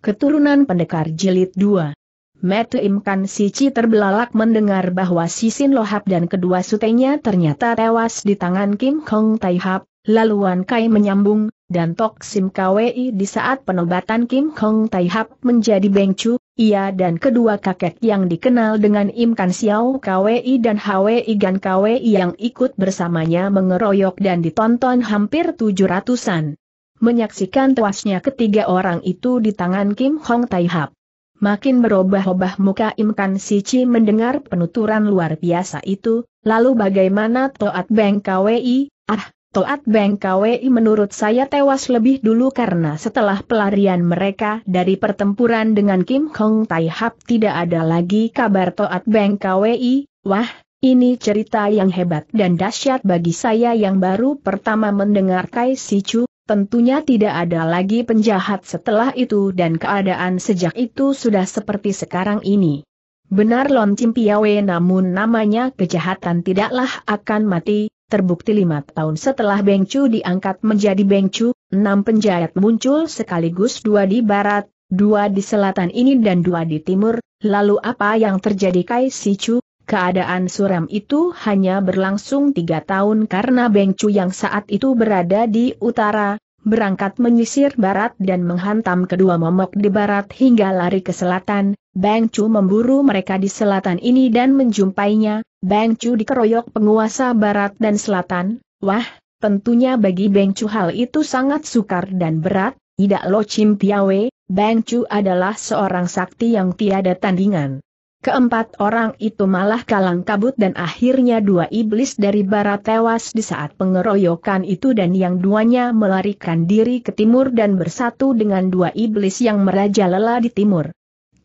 Keturunan Pendekar Jilid 2 Mete Imkan Sici terbelalak mendengar bahwa Sisin Lohap dan kedua sutenya ternyata tewas di tangan Kim Kong Tai Hap, lalu Wan Kai menyambung, dan Tok Sim Kwi di saat penobatan Kim Kong Tai menjadi bengcu, ia dan kedua kakek yang dikenal dengan Imkan Xiao Kwi dan Hwi Gan Kwi yang ikut bersamanya mengeroyok dan ditonton hampir tujuh ratusan menyaksikan tewasnya ketiga orang itu di tangan Kim Hong Tai Hap. Makin berubah-ubah muka Im Kan Sici mendengar penuturan luar biasa itu, lalu bagaimana Toat Beng KWI, ah, Toat Beng KWI menurut saya tewas lebih dulu karena setelah pelarian mereka dari pertempuran dengan Kim Hong Tai Hap tidak ada lagi kabar Toat Beng KWI, wah, ini cerita yang hebat dan dahsyat bagi saya yang baru pertama mendengar Kai Sichu, Tentunya tidak ada lagi penjahat setelah itu dan keadaan sejak itu sudah seperti sekarang ini. Benar Lon Cimpiawe namun namanya kejahatan tidaklah akan mati, terbukti lima tahun setelah Bengcu diangkat menjadi Bengcu, enam penjahat muncul sekaligus dua di barat, dua di selatan ini dan dua di timur, lalu apa yang terjadi Kai Si Sichu? Keadaan suram itu hanya berlangsung tiga tahun karena Bengcu yang saat itu berada di utara, berangkat menyisir barat dan menghantam kedua momok di barat hingga lari ke selatan, Bang Chu memburu mereka di selatan ini dan menjumpainya, Bang Chu dikeroyok penguasa barat dan selatan, wah, tentunya bagi Bang Chu hal itu sangat sukar dan berat, tidak lo cimpiawe, Piawe, Bang Chu adalah seorang sakti yang tiada tandingan. Keempat orang itu malah kalang kabut dan akhirnya dua iblis dari barat tewas di saat pengeroyokan itu dan yang duanya melarikan diri ke timur dan bersatu dengan dua iblis yang merajalela di timur.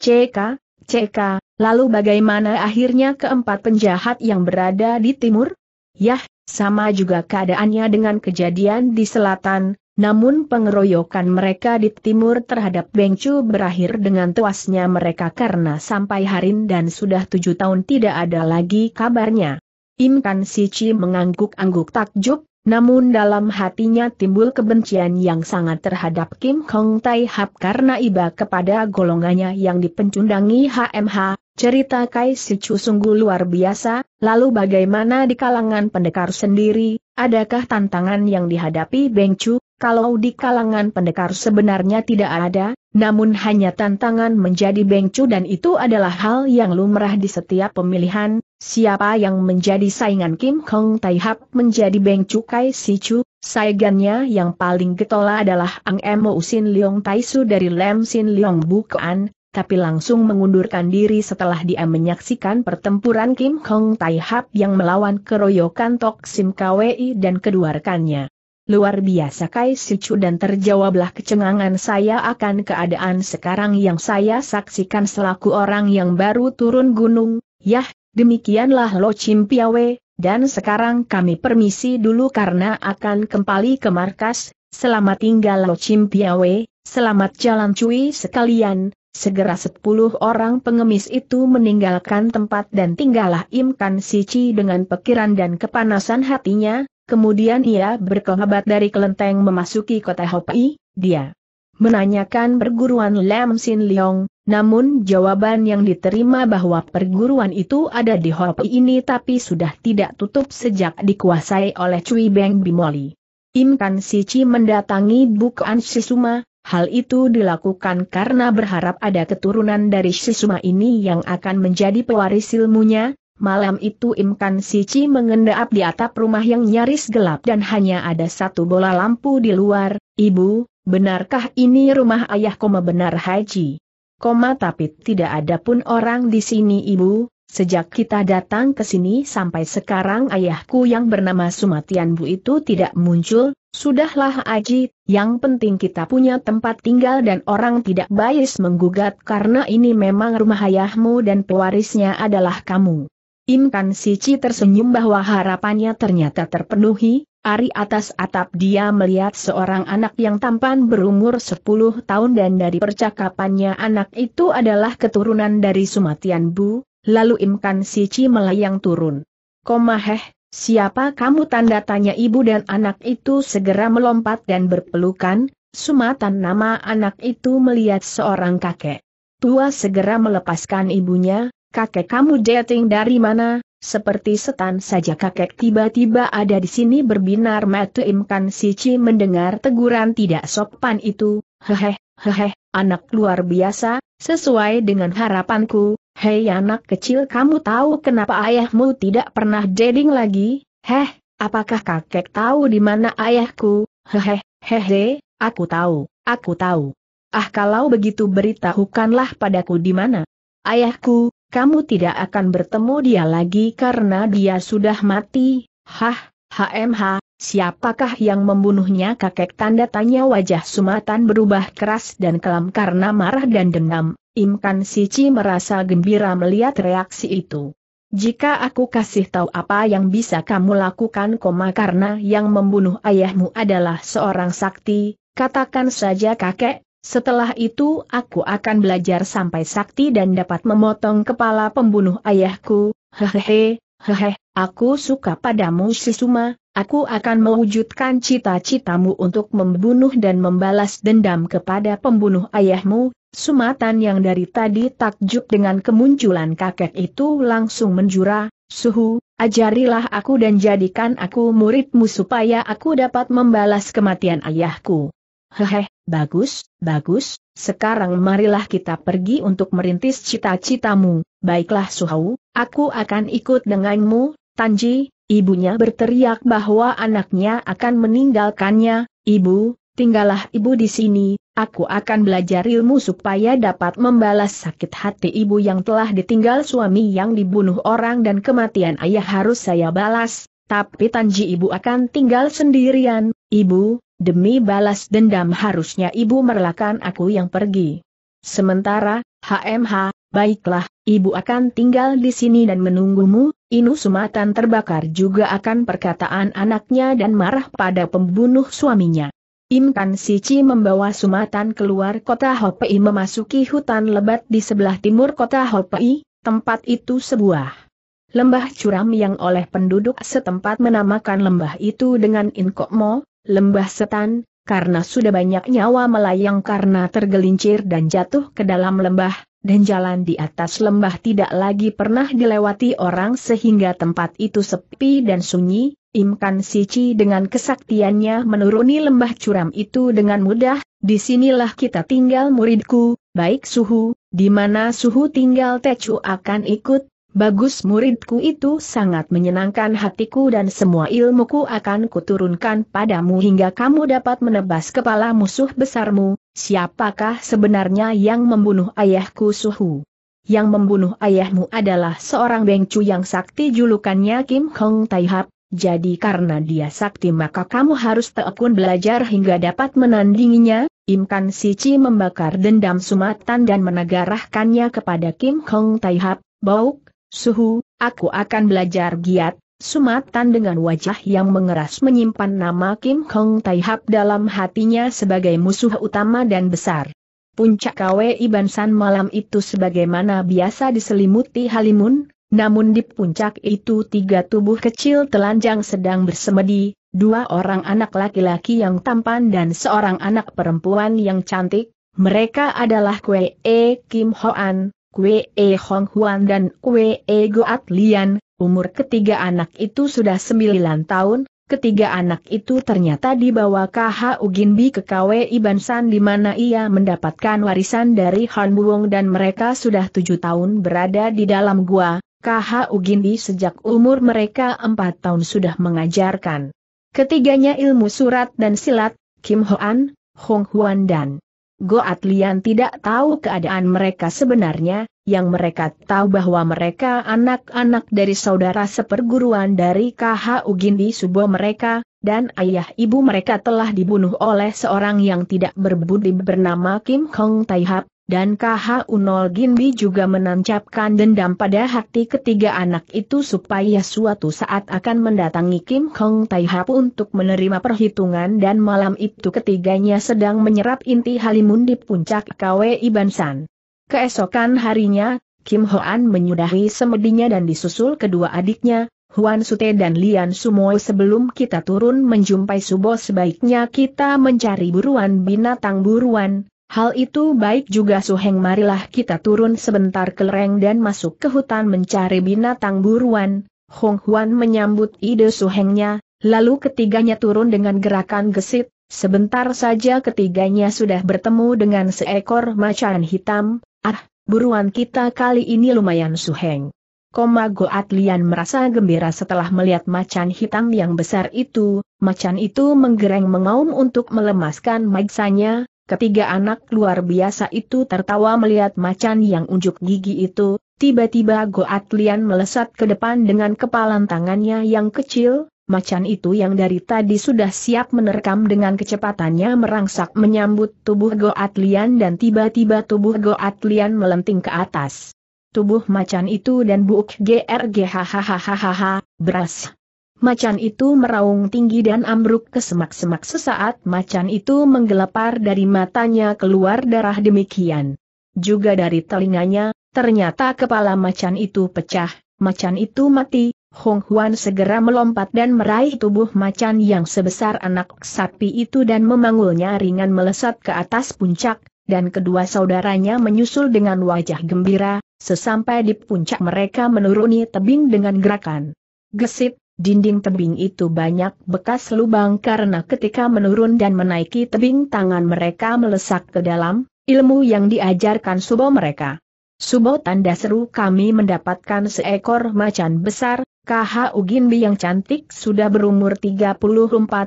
CK, CK, lalu bagaimana akhirnya keempat penjahat yang berada di timur? Yah, sama juga keadaannya dengan kejadian di selatan, namun pengeroyokan mereka di timur terhadap Bengcu berakhir dengan tuasnya mereka karena sampai hari ini dan sudah tujuh tahun tidak ada lagi kabarnya. Im Kan Sici mengangguk-angguk takjub, namun dalam hatinya timbul kebencian yang sangat terhadap Kim Hong Tai Hap karena iba kepada golongannya yang dipencundangi HMH, cerita Kai Sicu sungguh luar biasa, lalu bagaimana di kalangan pendekar sendiri, adakah tantangan yang dihadapi Bengcu? Kalau di kalangan pendekar sebenarnya tidak ada, namun hanya tantangan menjadi bengcu dan itu adalah hal yang lumrah di setiap pemilihan, siapa yang menjadi saingan Kim Hong Hap menjadi bengcu Kai Si Chu, saingannya yang paling getola adalah Ang Emo Sin Leong Tai Su dari Lem Sin Leong Bukan, tapi langsung mengundurkan diri setelah dia menyaksikan pertempuran Kim Hong Hap yang melawan keroyokan Tok Sim Kwi dan kedua rekannya. Luar biasa Kai Sucu dan terjawablah kecengangan saya akan keadaan sekarang yang saya saksikan selaku orang yang baru turun gunung, yah, demikianlah Lo Chim Piawe, dan sekarang kami permisi dulu karena akan kembali ke markas, selamat tinggal Lo Chim Piawe, selamat jalan cuy sekalian, segera sepuluh orang pengemis itu meninggalkan tempat dan tinggallah Im Kan Sici dengan pikiran dan kepanasan hatinya, Kemudian ia berkelabat dari kelenteng memasuki kota Hopi, dia menanyakan perguruan Lam Sin Leong, namun jawaban yang diterima bahwa perguruan itu ada di Hopi ini tapi sudah tidak tutup sejak dikuasai oleh Cui Beng Bimoli. Im Kan Sici mendatangi Bukan Sisuma, hal itu dilakukan karena berharap ada keturunan dari Sisuma ini yang akan menjadi pewaris ilmunya, Malam itu Imkan Sici mengendap di atap rumah yang nyaris gelap dan hanya ada satu bola lampu di luar, Ibu, benarkah ini rumah ayah koma benar haji? Koma tapi tidak ada pun orang di sini Ibu, Sejak kita datang ke sini sampai sekarang ayahku yang bernama Sumatian Bu itu tidak muncul, sudahlah Aji, yang penting kita punya tempat tinggal dan orang tidak bias menggugat karena ini memang rumah ayahmu dan pewarisnya adalah kamu. Im Kan Sici tersenyum bahwa harapannya ternyata terpenuhi, Ari atas atap dia melihat seorang anak yang tampan berumur 10 tahun dan dari percakapannya anak itu adalah keturunan dari Sumatian Bu, lalu Im Kan Sici melayang turun. Koma heh, siapa kamu tanda tanya ibu dan anak itu segera melompat dan berpelukan, Sumatan nama anak itu melihat seorang kakek. Tua segera melepaskan ibunya, kakek kamu dating dari mana, seperti setan saja kakek tiba-tiba ada di sini berbinar mata imkan Sici mendengar teguran tidak sopan itu, Hehe, hehe, anak luar biasa, sesuai dengan harapanku, hei anak kecil kamu tahu kenapa ayahmu tidak pernah dating lagi, heh, apakah kakek tahu di mana ayahku, Hehe, hehe, aku tahu, aku tahu. Ah kalau begitu beritahukanlah padaku di mana. Ayahku, kamu tidak akan bertemu dia lagi karena dia sudah mati, hah, HMH, siapakah yang membunuhnya kakek tanda tanya wajah Sumatan berubah keras dan kelam karena marah dan dendam, Imkan Sici merasa gembira melihat reaksi itu. Jika aku kasih tahu apa yang bisa kamu lakukan koma karena yang membunuh ayahmu adalah seorang sakti, katakan saja kakek, setelah itu aku akan belajar sampai sakti dan dapat memotong kepala pembunuh ayahku, hehehe, hehe, aku suka padamu Sisuma, aku akan mewujudkan cita-citamu untuk membunuh dan membalas dendam kepada pembunuh ayahmu, sumatan yang dari tadi takjub dengan kemunculan kakek itu langsung menjura, suhu, ajarilah aku dan jadikan aku muridmu supaya aku dapat membalas kematian ayahku. Hehe, Bagus, bagus, sekarang marilah kita pergi untuk merintis cita-citamu. Baiklah Suhau, aku akan ikut denganmu, Tanji. Ibunya berteriak bahwa anaknya akan meninggalkannya. Ibu, tinggallah ibu di sini, aku akan belajar ilmu supaya dapat membalas sakit hati ibu yang telah ditinggal suami yang dibunuh orang dan kematian ayah harus saya balas. Tapi Tanji ibu akan tinggal sendirian, ibu, Demi balas dendam harusnya ibu merelakan aku yang pergi. Sementara, HMH, baiklah, ibu akan tinggal di sini dan menunggumu, Inu Sumatan terbakar juga akan perkataan anaknya dan marah pada pembunuh suaminya. Imkan Sici membawa Sumatan keluar kota Hopei memasuki hutan lebat di sebelah timur kota Hopei, tempat itu sebuah lembah curam yang oleh penduduk setempat menamakan lembah itu dengan Inkokmo, lembah setan, karena sudah banyak nyawa melayang karena tergelincir dan jatuh ke dalam lembah, dan jalan di atas lembah tidak lagi pernah dilewati orang sehingga tempat itu sepi dan sunyi, Imkan Sici dengan kesaktiannya menuruni lembah curam itu dengan mudah, disinilah kita tinggal muridku, baik suhu, di mana suhu tinggal Tecu akan ikut, Bagus muridku itu sangat menyenangkan hatiku dan semua ilmuku akan kuturunkan padamu hingga kamu dapat menebas kepala musuh besarmu, siapakah sebenarnya yang membunuh ayahku suhu? Yang membunuh ayahmu adalah seorang bengcu yang sakti julukannya Kim Hong Taihap, jadi karena dia sakti maka kamu harus tekun belajar hingga dapat menandinginya, Imkan Sici membakar dendam sumatan dan menegarahkannya kepada Kim Hong Taihap, Bau Suhu, aku akan belajar giat, sumatan dengan wajah yang mengeras menyimpan nama Kim Hong Tai dalam hatinya sebagai musuh utama dan besar. Puncak iban san malam itu sebagaimana biasa diselimuti halimun, namun di puncak itu tiga tubuh kecil telanjang sedang bersemedi, dua orang anak laki-laki yang tampan dan seorang anak perempuan yang cantik, mereka adalah Kwee Kim Hoan, Kwee e Hong Huan dan Kwee E Goat Lian, umur ketiga anak itu sudah sembilan tahun, Ketiga anak itu ternyata dibawa KH Uginbi ke Iban San di mana ia mendapatkan warisan dari Han Buong dan mereka sudah tujuh tahun berada di dalam gua. KH Uginbi sejak umur mereka empat tahun sudah mengajarkan. Ketiganya ilmu surat dan silat, Kim Hoan, Hong Huan dan Goat Lian tidak tahu keadaan mereka sebenarnya, yang mereka tahu bahwa mereka anak-anak dari saudara seperguruan dari KH Ugindi Subo mereka, dan ayah ibu mereka telah dibunuh oleh seorang yang tidak berbudi bernama Kim Kong Taihap, dan KH Unol Ginbi juga menancapkan dendam pada hati ketiga anak itu supaya suatu saat akan mendatangi Kim Hong Tai untuk menerima perhitungan dan malam itu ketiganya sedang menyerap inti halimun di puncak KWI Bansan. Keesokan harinya, Kim Hoan menyudahi semedinya dan disusul kedua adiknya, Huan Sute dan Lian Sumoy sebelum kita turun menjumpai Subo sebaiknya kita mencari buruan binatang buruan, Hal itu baik juga Suheng marilah kita turun sebentar ke lereng dan masuk ke hutan mencari binatang buruan. Hong Huan menyambut ide Suhengnya, lalu ketiganya turun dengan gerakan gesit, sebentar saja ketiganya sudah bertemu dengan seekor macan hitam, ah, buruan kita kali ini lumayan Suheng. Koma Goat Lian merasa gembira setelah melihat macan hitam yang besar itu, macan itu menggereng mengaum untuk melemaskan magsanya, Ketiga anak luar biasa itu tertawa melihat macan yang unjuk gigi itu, tiba-tiba Goat Lian melesat ke depan dengan kepalan tangannya yang kecil, macan itu yang dari tadi sudah siap menerkam dengan kecepatannya merangsak menyambut tubuh Goat Lian dan tiba-tiba tubuh Goat Lian melenting ke atas. Tubuh macan itu dan Buk GRG hahaha beras. Macan itu meraung tinggi dan ambruk ke semak-semak sesaat macan itu menggelepar dari matanya keluar darah demikian. Juga dari telinganya, ternyata kepala macan itu pecah, macan itu mati, Hong Huan segera melompat dan meraih tubuh macan yang sebesar anak sapi itu dan memangulnya ringan melesat ke atas puncak, dan kedua saudaranya menyusul dengan wajah gembira, sesampai di puncak mereka menuruni tebing dengan gerakan. Gesit, Dinding tebing itu banyak bekas lubang karena ketika menurun dan menaiki tebing tangan mereka melesak ke dalam, ilmu yang diajarkan subo mereka. Subo tanda seru kami mendapatkan seekor macan besar, KH Uginbi yang cantik sudah berumur 34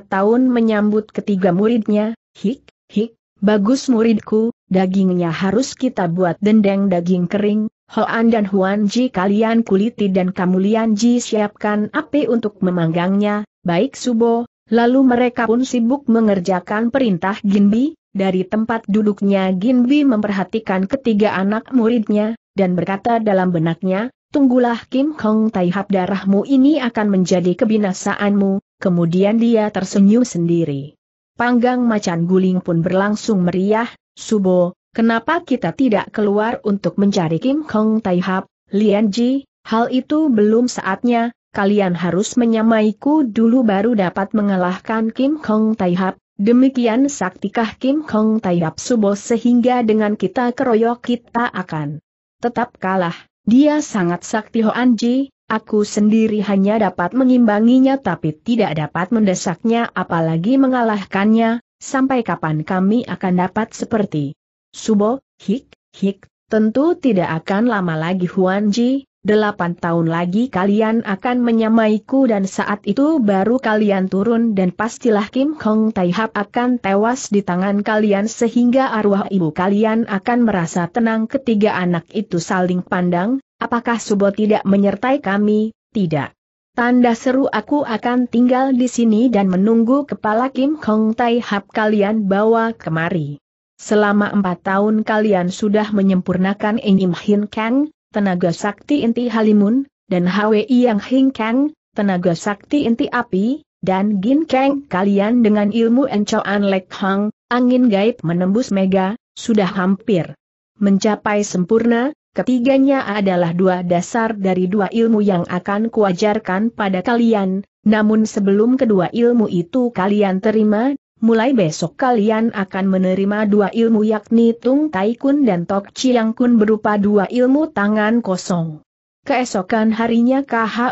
tahun menyambut ketiga muridnya, hik, hik, bagus muridku, dagingnya harus kita buat dendeng daging kering, Hoan dan Huan Ji kalian kuliti dan Kamulian Ji siapkan api untuk memanggangnya, baik subo, lalu mereka pun sibuk mengerjakan perintah Ginbi, dari tempat duduknya Ginbi memperhatikan ketiga anak muridnya, dan berkata dalam benaknya, Tunggulah Kim Hong Tai darahmu ini akan menjadi kebinasaanmu, kemudian dia tersenyum sendiri. Panggang macan guling pun berlangsung meriah, Subo, Kenapa kita tidak keluar untuk mencari Kim Hong Tai Hap, Lian Ji, hal itu belum saatnya, kalian harus menyamaiku dulu baru dapat mengalahkan Kim Hong Tai Hap. Demikian saktikah Kim Hong Tai Hap Subo sehingga dengan kita keroyok kita akan tetap kalah. Dia sangat sakti Hoan Ji, aku sendiri hanya dapat mengimbanginya tapi tidak dapat mendesaknya apalagi mengalahkannya, sampai kapan kami akan dapat seperti Subo, Hik, Hik, tentu tidak akan lama lagi Huan Ji, delapan tahun lagi kalian akan menyamaiku dan saat itu baru kalian turun dan pastilah Kim Hong Taihap akan tewas di tangan kalian sehingga arwah ibu kalian akan merasa tenang ketiga anak itu saling pandang, apakah Subo tidak menyertai kami, tidak. Tanda seru aku akan tinggal di sini dan menunggu kepala Kim Hong Taihap kalian bawa kemari. Selama empat tahun kalian sudah menyempurnakan Enyim Hin Kang, tenaga sakti inti Halimun, dan Hwi Yang Hing Kang, tenaga sakti inti api, dan Gin Kang kalian dengan ilmu Encoan Lek Hang, angin gaib menembus mega, sudah hampir mencapai sempurna, ketiganya adalah dua dasar dari dua ilmu yang akan kuajarkan pada kalian, namun sebelum kedua ilmu itu kalian terima, mulai besok kalian akan menerima dua ilmu yakni Tung Tai Kun dan Tok Chiang Kun berupa dua ilmu tangan kosong. Keesokan harinya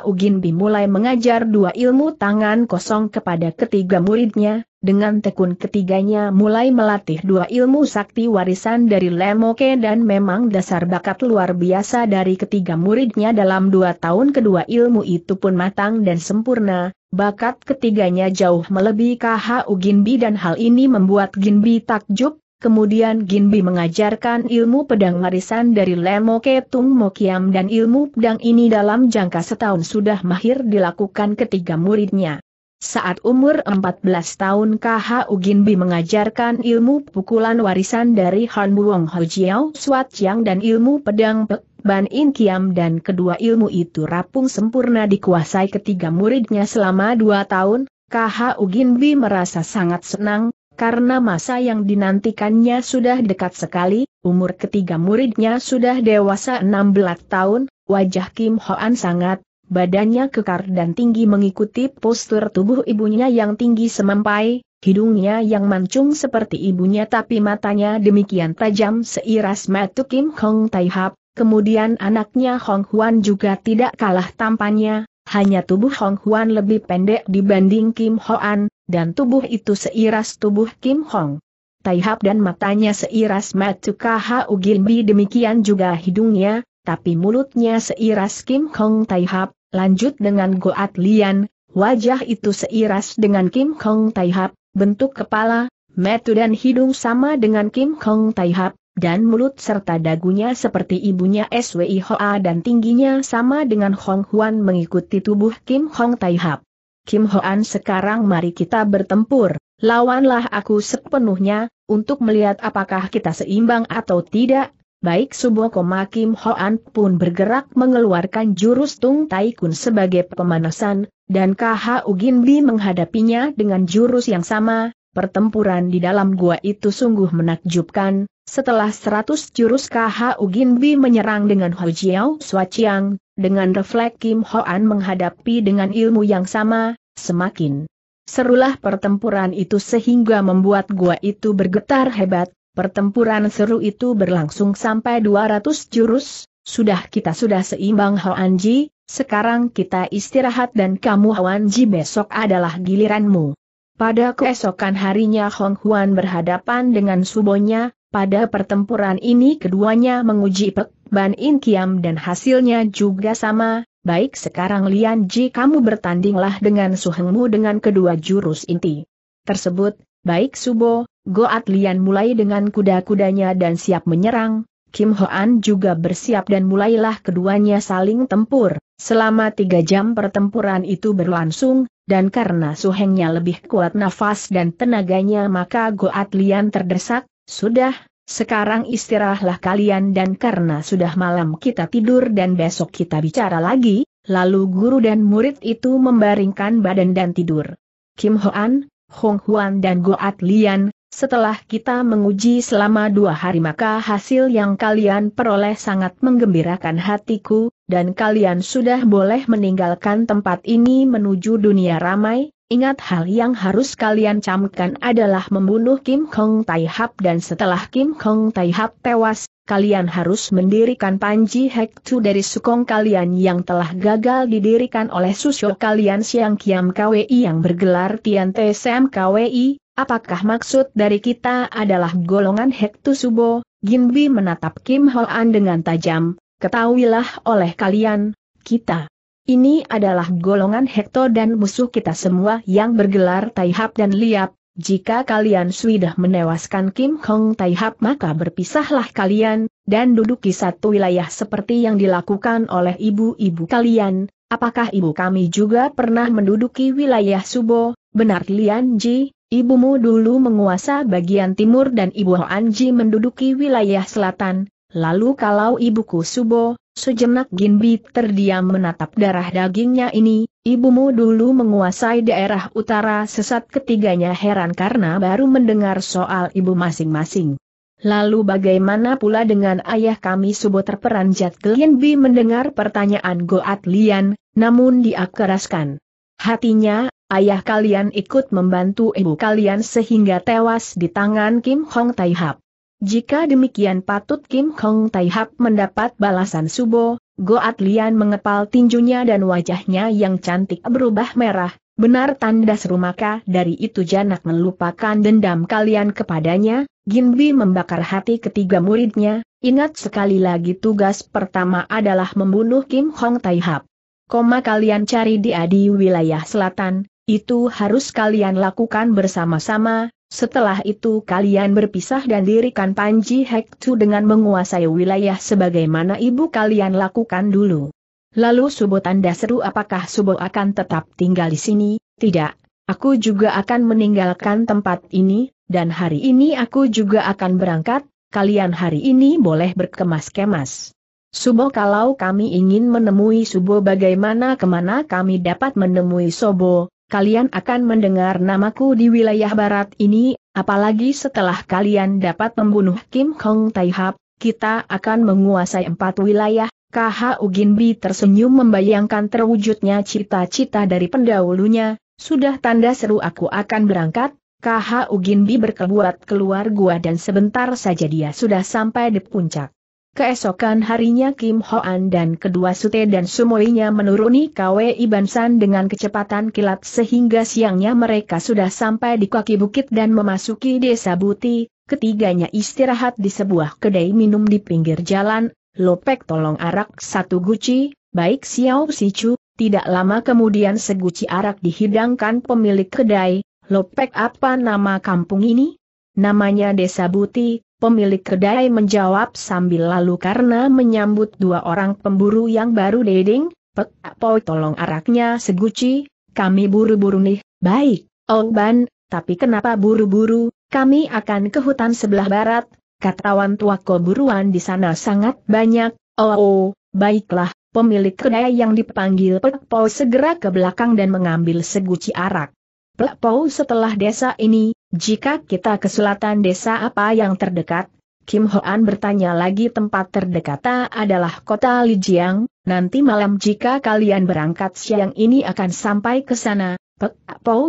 Ugin Bi mulai mengajar dua ilmu tangan kosong kepada ketiga muridnya, dengan tekun ketiganya mulai melatih dua ilmu sakti warisan dari Lemoke dan memang dasar bakat luar biasa dari ketiga muridnya dalam dua tahun kedua ilmu itu pun matang dan sempurna, Bakat ketiganya jauh melebihi KHU Ginbi dan hal ini membuat Ginbi takjub, kemudian Ginbi mengajarkan ilmu pedang warisan dari Lemo Ketung Mokiam dan ilmu pedang ini dalam jangka setahun sudah mahir dilakukan ketiga muridnya. Saat umur 14 tahun KH Ginbi mengajarkan ilmu pukulan warisan dari Han Buong Ho Jiao Suat Yang dan ilmu pedang Pek Ban In Kiam dan kedua ilmu itu rapung sempurna dikuasai ketiga muridnya selama dua tahun, KH Ugin Bi merasa sangat senang, karena masa yang dinantikannya sudah dekat sekali, umur ketiga muridnya sudah dewasa 16 tahun, wajah Kim Hoan sangat, badannya kekar dan tinggi mengikuti postur tubuh ibunya yang tinggi semampai, hidungnya yang mancung seperti ibunya tapi matanya demikian tajam seiras mata Kim Hong Tai Hap, Kemudian anaknya Hong Huan juga tidak kalah tampannya, hanya tubuh Hong Huan lebih pendek dibanding Kim Hoan, dan tubuh itu seiras tubuh Kim Hong. Taihap dan matanya seiras Kaha Ugilbi, demikian juga hidungnya, tapi mulutnya seiras Kim Hong Taihap, lanjut dengan Goat Lian, wajah itu seiras dengan Kim Hong Taihap, bentuk kepala, metu dan hidung sama dengan Kim Hong Taihap, dan mulut serta dagunya seperti ibunya SWI Hoa dan tingginya sama dengan Hong Huan mengikuti tubuh Kim Hong Tai Hap. Kim Hoan sekarang mari kita bertempur, lawanlah aku sepenuhnya, untuk melihat apakah kita seimbang atau tidak, baik Subokoma Kim Hoan pun bergerak mengeluarkan jurus Tung Tai Kun sebagai pemanasan, dan KH Ugin Bi menghadapinya dengan jurus yang sama, Pertempuran di dalam gua itu sungguh menakjubkan, setelah seratus jurus KH Uginbi menyerang dengan Ho Jiao Suaciang, dengan refleks Kim Hoan menghadapi dengan ilmu yang sama, semakin serulah pertempuran itu sehingga membuat gua itu bergetar hebat, pertempuran seru itu berlangsung sampai 200 jurus, sudah kita sudah seimbang Hoan Ji, sekarang kita istirahat dan kamu Hoan Ji besok adalah giliranmu. Pada keesokan harinya Hong Huan berhadapan dengan subonya, pada pertempuran ini keduanya menguji Pek Ban In Kiam dan hasilnya juga sama, baik sekarang Lian Ji kamu bertandinglah dengan Suhengmu dengan kedua jurus inti. Tersebut, baik Subo, Goat Lian mulai dengan kuda-kudanya dan siap menyerang, Kim Hoan juga bersiap dan mulailah keduanya saling tempur. Selama tiga jam pertempuran itu berlangsung, dan karena suhengnya lebih kuat nafas dan tenaganya maka Goat Lian terdesak, sudah, sekarang istirahatlah kalian dan karena sudah malam kita tidur dan besok kita bicara lagi, lalu guru dan murid itu membaringkan badan dan tidur. Kim Hoan, Hong Huan dan Goat Lian, setelah kita menguji selama dua hari maka hasil yang kalian peroleh sangat menggembirakan hatiku, dan kalian sudah boleh meninggalkan tempat ini menuju dunia ramai, Ingat hal yang harus kalian camkan adalah membunuh Kim Kong Tai Hap dan setelah Kim Kong Tai Hap tewas, kalian harus mendirikan Panji Hek Tu dari sukong kalian yang telah gagal didirikan oleh susyo kalian Siang Kiam KWI yang bergelar Tian Te Sam KWI, Apakah maksud dari kita adalah golongan Hektusubo? Ginbi menatap Kim Hoan dengan tajam, ketahuilah oleh kalian, kita. Ini adalah golongan Hekto dan musuh kita semua yang bergelar Taihap dan Liap. Jika kalian sudah menewaskan Kim Hong Taihap maka berpisahlah kalian, dan duduki satu wilayah seperti yang dilakukan oleh ibu-ibu kalian. Apakah ibu kami juga pernah menduduki wilayah Subo? Benar Lian Ji, Ibumu dulu menguasa bagian timur dan ibu Hoanji menduduki wilayah selatan, lalu kalau ibuku Subo, sejenak Ginbi terdiam menatap darah dagingnya ini, ibumu dulu menguasai daerah utara sesat ketiganya heran karena baru mendengar soal ibu masing-masing. Lalu bagaimana pula dengan ayah kami Subo terperanjat Ginbi mendengar pertanyaan Goat Lian, namun dia keraskan. Hatinya ayah kalian ikut membantu ibu kalian sehingga tewas di tangan Kim Hong Tai Hap. Jika demikian patut Kim Hong Tai Hap mendapat balasan Subo, Goat Lian mengepal tinjunya dan wajahnya yang cantik berubah merah, benar tanda serumaka dari itu Janak melupakan dendam kalian kepadanya, Ginbi membakar hati ketiga muridnya, ingat sekali lagi tugas pertama adalah membunuh Kim Hong Tai Hap. Koma kalian cari dia di wilayah selatan, itu harus kalian lakukan bersama-sama, setelah itu kalian berpisah dan dirikan Panji Hektu dengan menguasai wilayah sebagaimana ibu kalian lakukan dulu. Lalu Subo tanda seru apakah Subo akan tetap tinggal di sini? Tidak, aku juga akan meninggalkan tempat ini, dan hari ini aku juga akan berangkat, kalian hari ini boleh berkemas-kemas. Subo kalau kami ingin menemui Subo bagaimana kemana kami dapat menemui Sobo, kalian akan mendengar namaku di wilayah barat ini, apalagi setelah kalian dapat membunuh Kim Hong Tai kita akan menguasai empat wilayah, KH Uginbi tersenyum membayangkan terwujudnya cita-cita dari pendahulunya, sudah tanda seru aku akan berangkat, KH Uginbi berkeluar keluar gua dan sebentar saja dia sudah sampai di puncak. Keesokan harinya Kim Hoan dan kedua sute dan sumoinya menuruni Iban San dengan kecepatan kilat sehingga siangnya mereka sudah sampai di kaki bukit dan memasuki desa Buti, ketiganya istirahat di sebuah kedai minum di pinggir jalan, Lopek tolong arak satu guci, baik Xiao Si Chu. tidak lama kemudian seguci arak dihidangkan pemilik kedai, Lopek apa nama kampung ini? Namanya Desa Buti, Pemilik kedai menjawab sambil lalu karena menyambut dua orang pemburu yang baru deding, Pek Poi tolong araknya seguci, kami buru-buru nih, baik, Ong Ban, tapi kenapa buru-buru, kami akan ke hutan sebelah barat, Kata katawan tua buruan di sana sangat banyak, oh, oh baiklah, pemilik kedai yang dipanggil Pek Poi segera ke belakang dan mengambil seguci arak. Pek Poi setelah desa ini, jika kita ke selatan desa apa yang terdekat? Kim Hoan bertanya lagi tempat terdekat adalah kota Lijiang, nanti malam jika kalian berangkat siang ini akan sampai ke sana. Pek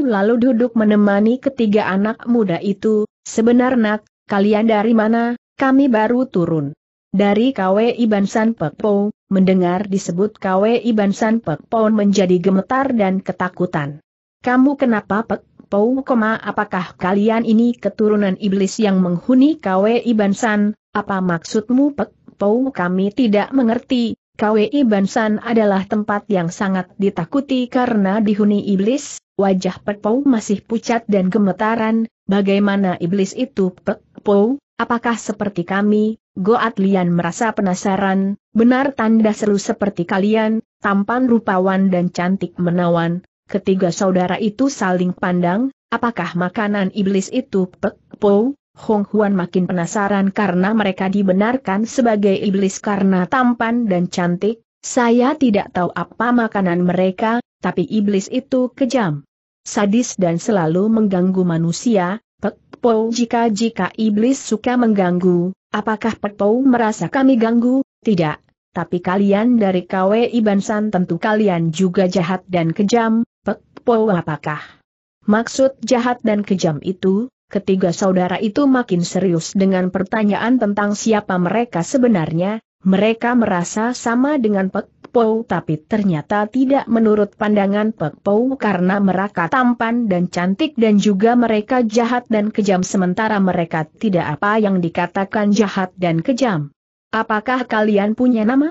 lalu duduk menemani ketiga anak muda itu, sebenarnya, kalian dari mana, kami baru turun. Dari Iban San Pek Pau, mendengar disebut Iban San Pek Pau menjadi gemetar dan ketakutan. Kamu kenapa Pek Pou, apakah kalian ini keturunan iblis yang menghuni KWI Bansan, apa maksudmu Pek Pou kami tidak mengerti, KWI Bansan adalah tempat yang sangat ditakuti karena dihuni iblis, wajah Pek Pou masih pucat dan gemetaran, bagaimana iblis itu Pek Pou, apakah seperti kami, Goat Lian merasa penasaran, benar tanda seru seperti kalian, tampan rupawan dan cantik menawan, Ketiga saudara itu saling pandang, apakah makanan iblis itu pek, po, Hong Huan makin penasaran karena mereka dibenarkan sebagai iblis karena tampan dan cantik, saya tidak tahu apa makanan mereka, tapi iblis itu kejam. Sadis dan selalu mengganggu manusia, Pek Po jika-jika iblis suka mengganggu, apakah Pek Po merasa kami ganggu? Tidak, tapi kalian dari KW ibansan tentu kalian juga jahat dan kejam, Po apakah? Maksud jahat dan kejam itu, ketiga saudara itu makin serius dengan pertanyaan tentang siapa mereka sebenarnya, mereka merasa sama dengan Pek Pou tapi ternyata tidak menurut pandangan Pek Pou karena mereka tampan dan cantik dan juga mereka jahat dan kejam sementara mereka tidak apa yang dikatakan jahat dan kejam. Apakah kalian punya nama?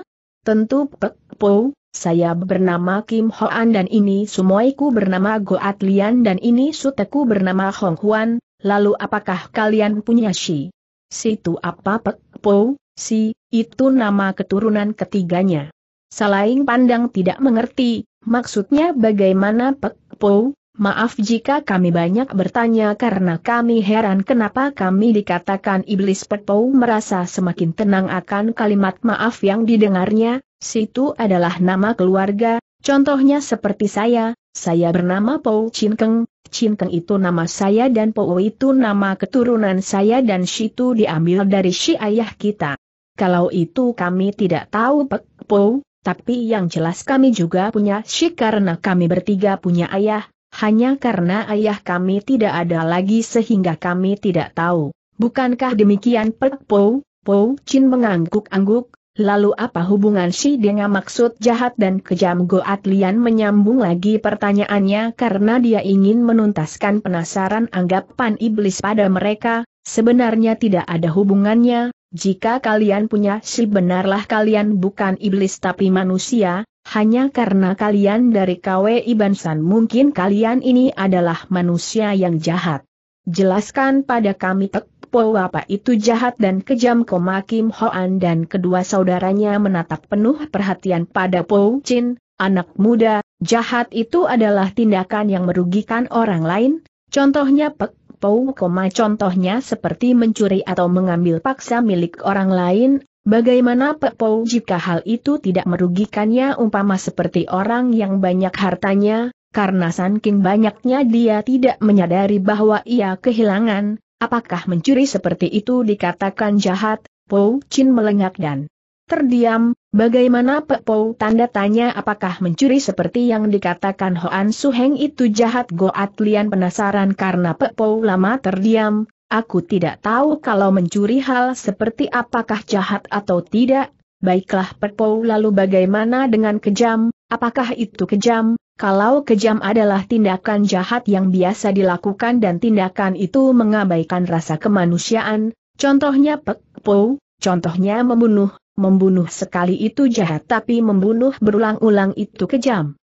Tentu Pek Po, saya bernama Kim Hoan dan ini sumoiku bernama Go Atlian dan ini suteku bernama Hong Huan, lalu apakah kalian punya Si Situ apa Pek Po, Si, itu nama keturunan ketiganya. Selain pandang tidak mengerti, maksudnya bagaimana Pek Po, Maaf jika kami banyak bertanya karena kami heran kenapa kami dikatakan iblis Perpou merasa semakin tenang akan kalimat maaf yang didengarnya, situ adalah nama keluarga, contohnya seperti saya, saya bernama Pau Chin Keng, itu nama saya dan Pau itu nama keturunan saya dan situ diambil dari si ayah kita. Kalau itu kami tidak tahu Pek Pau, tapi yang jelas kami juga punya si karena kami bertiga punya ayah, hanya karena ayah kami tidak ada lagi sehingga kami tidak tahu. Bukankah demikian Pek Po, Po Chin mengangguk-angguk, lalu apa hubungan si dengan maksud jahat dan kejam Goat Lian menyambung lagi pertanyaannya karena dia ingin menuntaskan penasaran anggapan iblis pada mereka, sebenarnya tidak ada hubungannya, jika kalian punya si benarlah kalian bukan iblis tapi manusia, hanya karena kalian dari KW ibansan, mungkin kalian ini adalah manusia yang jahat. Jelaskan pada kami Tek Po apa itu jahat dan kejam Koma Kim Hoan dan kedua saudaranya menatap penuh perhatian pada Po Chin, anak muda, jahat itu adalah tindakan yang merugikan orang lain, contohnya Pek koma contohnya seperti mencuri atau mengambil paksa milik orang lain Bagaimana Pak Pou jika hal itu tidak merugikannya umpama seperti orang yang banyak hartanya, karena saking banyaknya dia tidak menyadari bahwa ia kehilangan, apakah mencuri seperti itu dikatakan jahat, Pou Chin melengak dan terdiam, bagaimana Pak Pou tanda tanya apakah mencuri seperti yang dikatakan Hoan Suheng itu jahat Goat Lian penasaran karena Pak Pou lama terdiam, Aku tidak tahu kalau mencuri hal seperti apakah jahat atau tidak, baiklah Perpo lalu bagaimana dengan kejam, apakah itu kejam, kalau kejam adalah tindakan jahat yang biasa dilakukan dan tindakan itu mengabaikan rasa kemanusiaan, contohnya po, contohnya membunuh, membunuh sekali itu jahat tapi membunuh berulang-ulang itu kejam.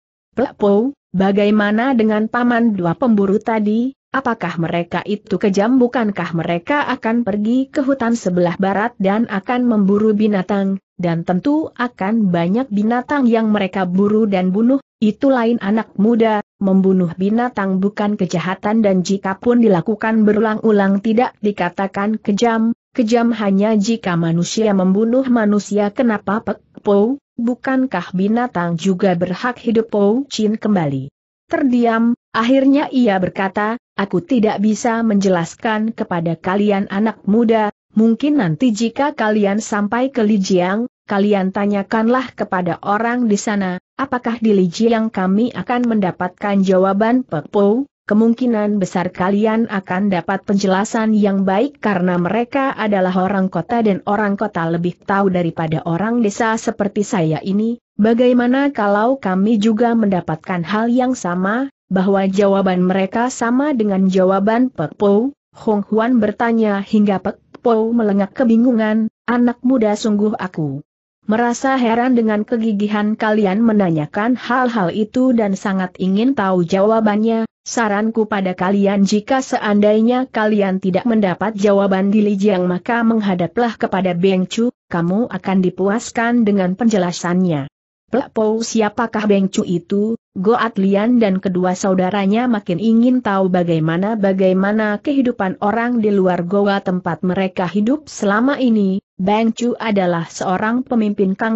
po, bagaimana dengan paman dua pemburu tadi, Apakah mereka itu kejam bukankah mereka akan pergi ke hutan sebelah barat dan akan memburu binatang, dan tentu akan banyak binatang yang mereka buru dan bunuh, itu lain anak muda, membunuh binatang bukan kejahatan dan jika pun dilakukan berulang-ulang tidak dikatakan kejam, kejam hanya jika manusia membunuh manusia kenapa Pek Po, bukankah binatang juga berhak hidup Po Chin kembali terdiam, akhirnya ia berkata, aku tidak bisa menjelaskan kepada kalian anak muda, mungkin nanti jika kalian sampai ke Lijiang, kalian tanyakanlah kepada orang di sana, apakah di Lijiang kami akan mendapatkan jawaban Pekpo? kemungkinan besar kalian akan dapat penjelasan yang baik karena mereka adalah orang kota dan orang kota lebih tahu daripada orang desa seperti saya ini, bagaimana kalau kami juga mendapatkan hal yang sama, bahwa jawaban mereka sama dengan jawaban Pek Po? Hong Huan bertanya hingga Pek Po melengak kebingungan, anak muda sungguh aku. Merasa heran dengan kegigihan kalian menanyakan hal-hal itu dan sangat ingin tahu jawabannya, Saranku pada kalian jika seandainya kalian tidak mendapat jawaban di Lijiang maka menghadaplah kepada Beng Chu, kamu akan dipuaskan dengan penjelasannya. Plakpou siapakah Beng Chu itu, Goat Lian dan kedua saudaranya makin ingin tahu bagaimana-bagaimana kehidupan orang di luar goa tempat mereka hidup selama ini, Beng Chu adalah seorang pemimpin Kang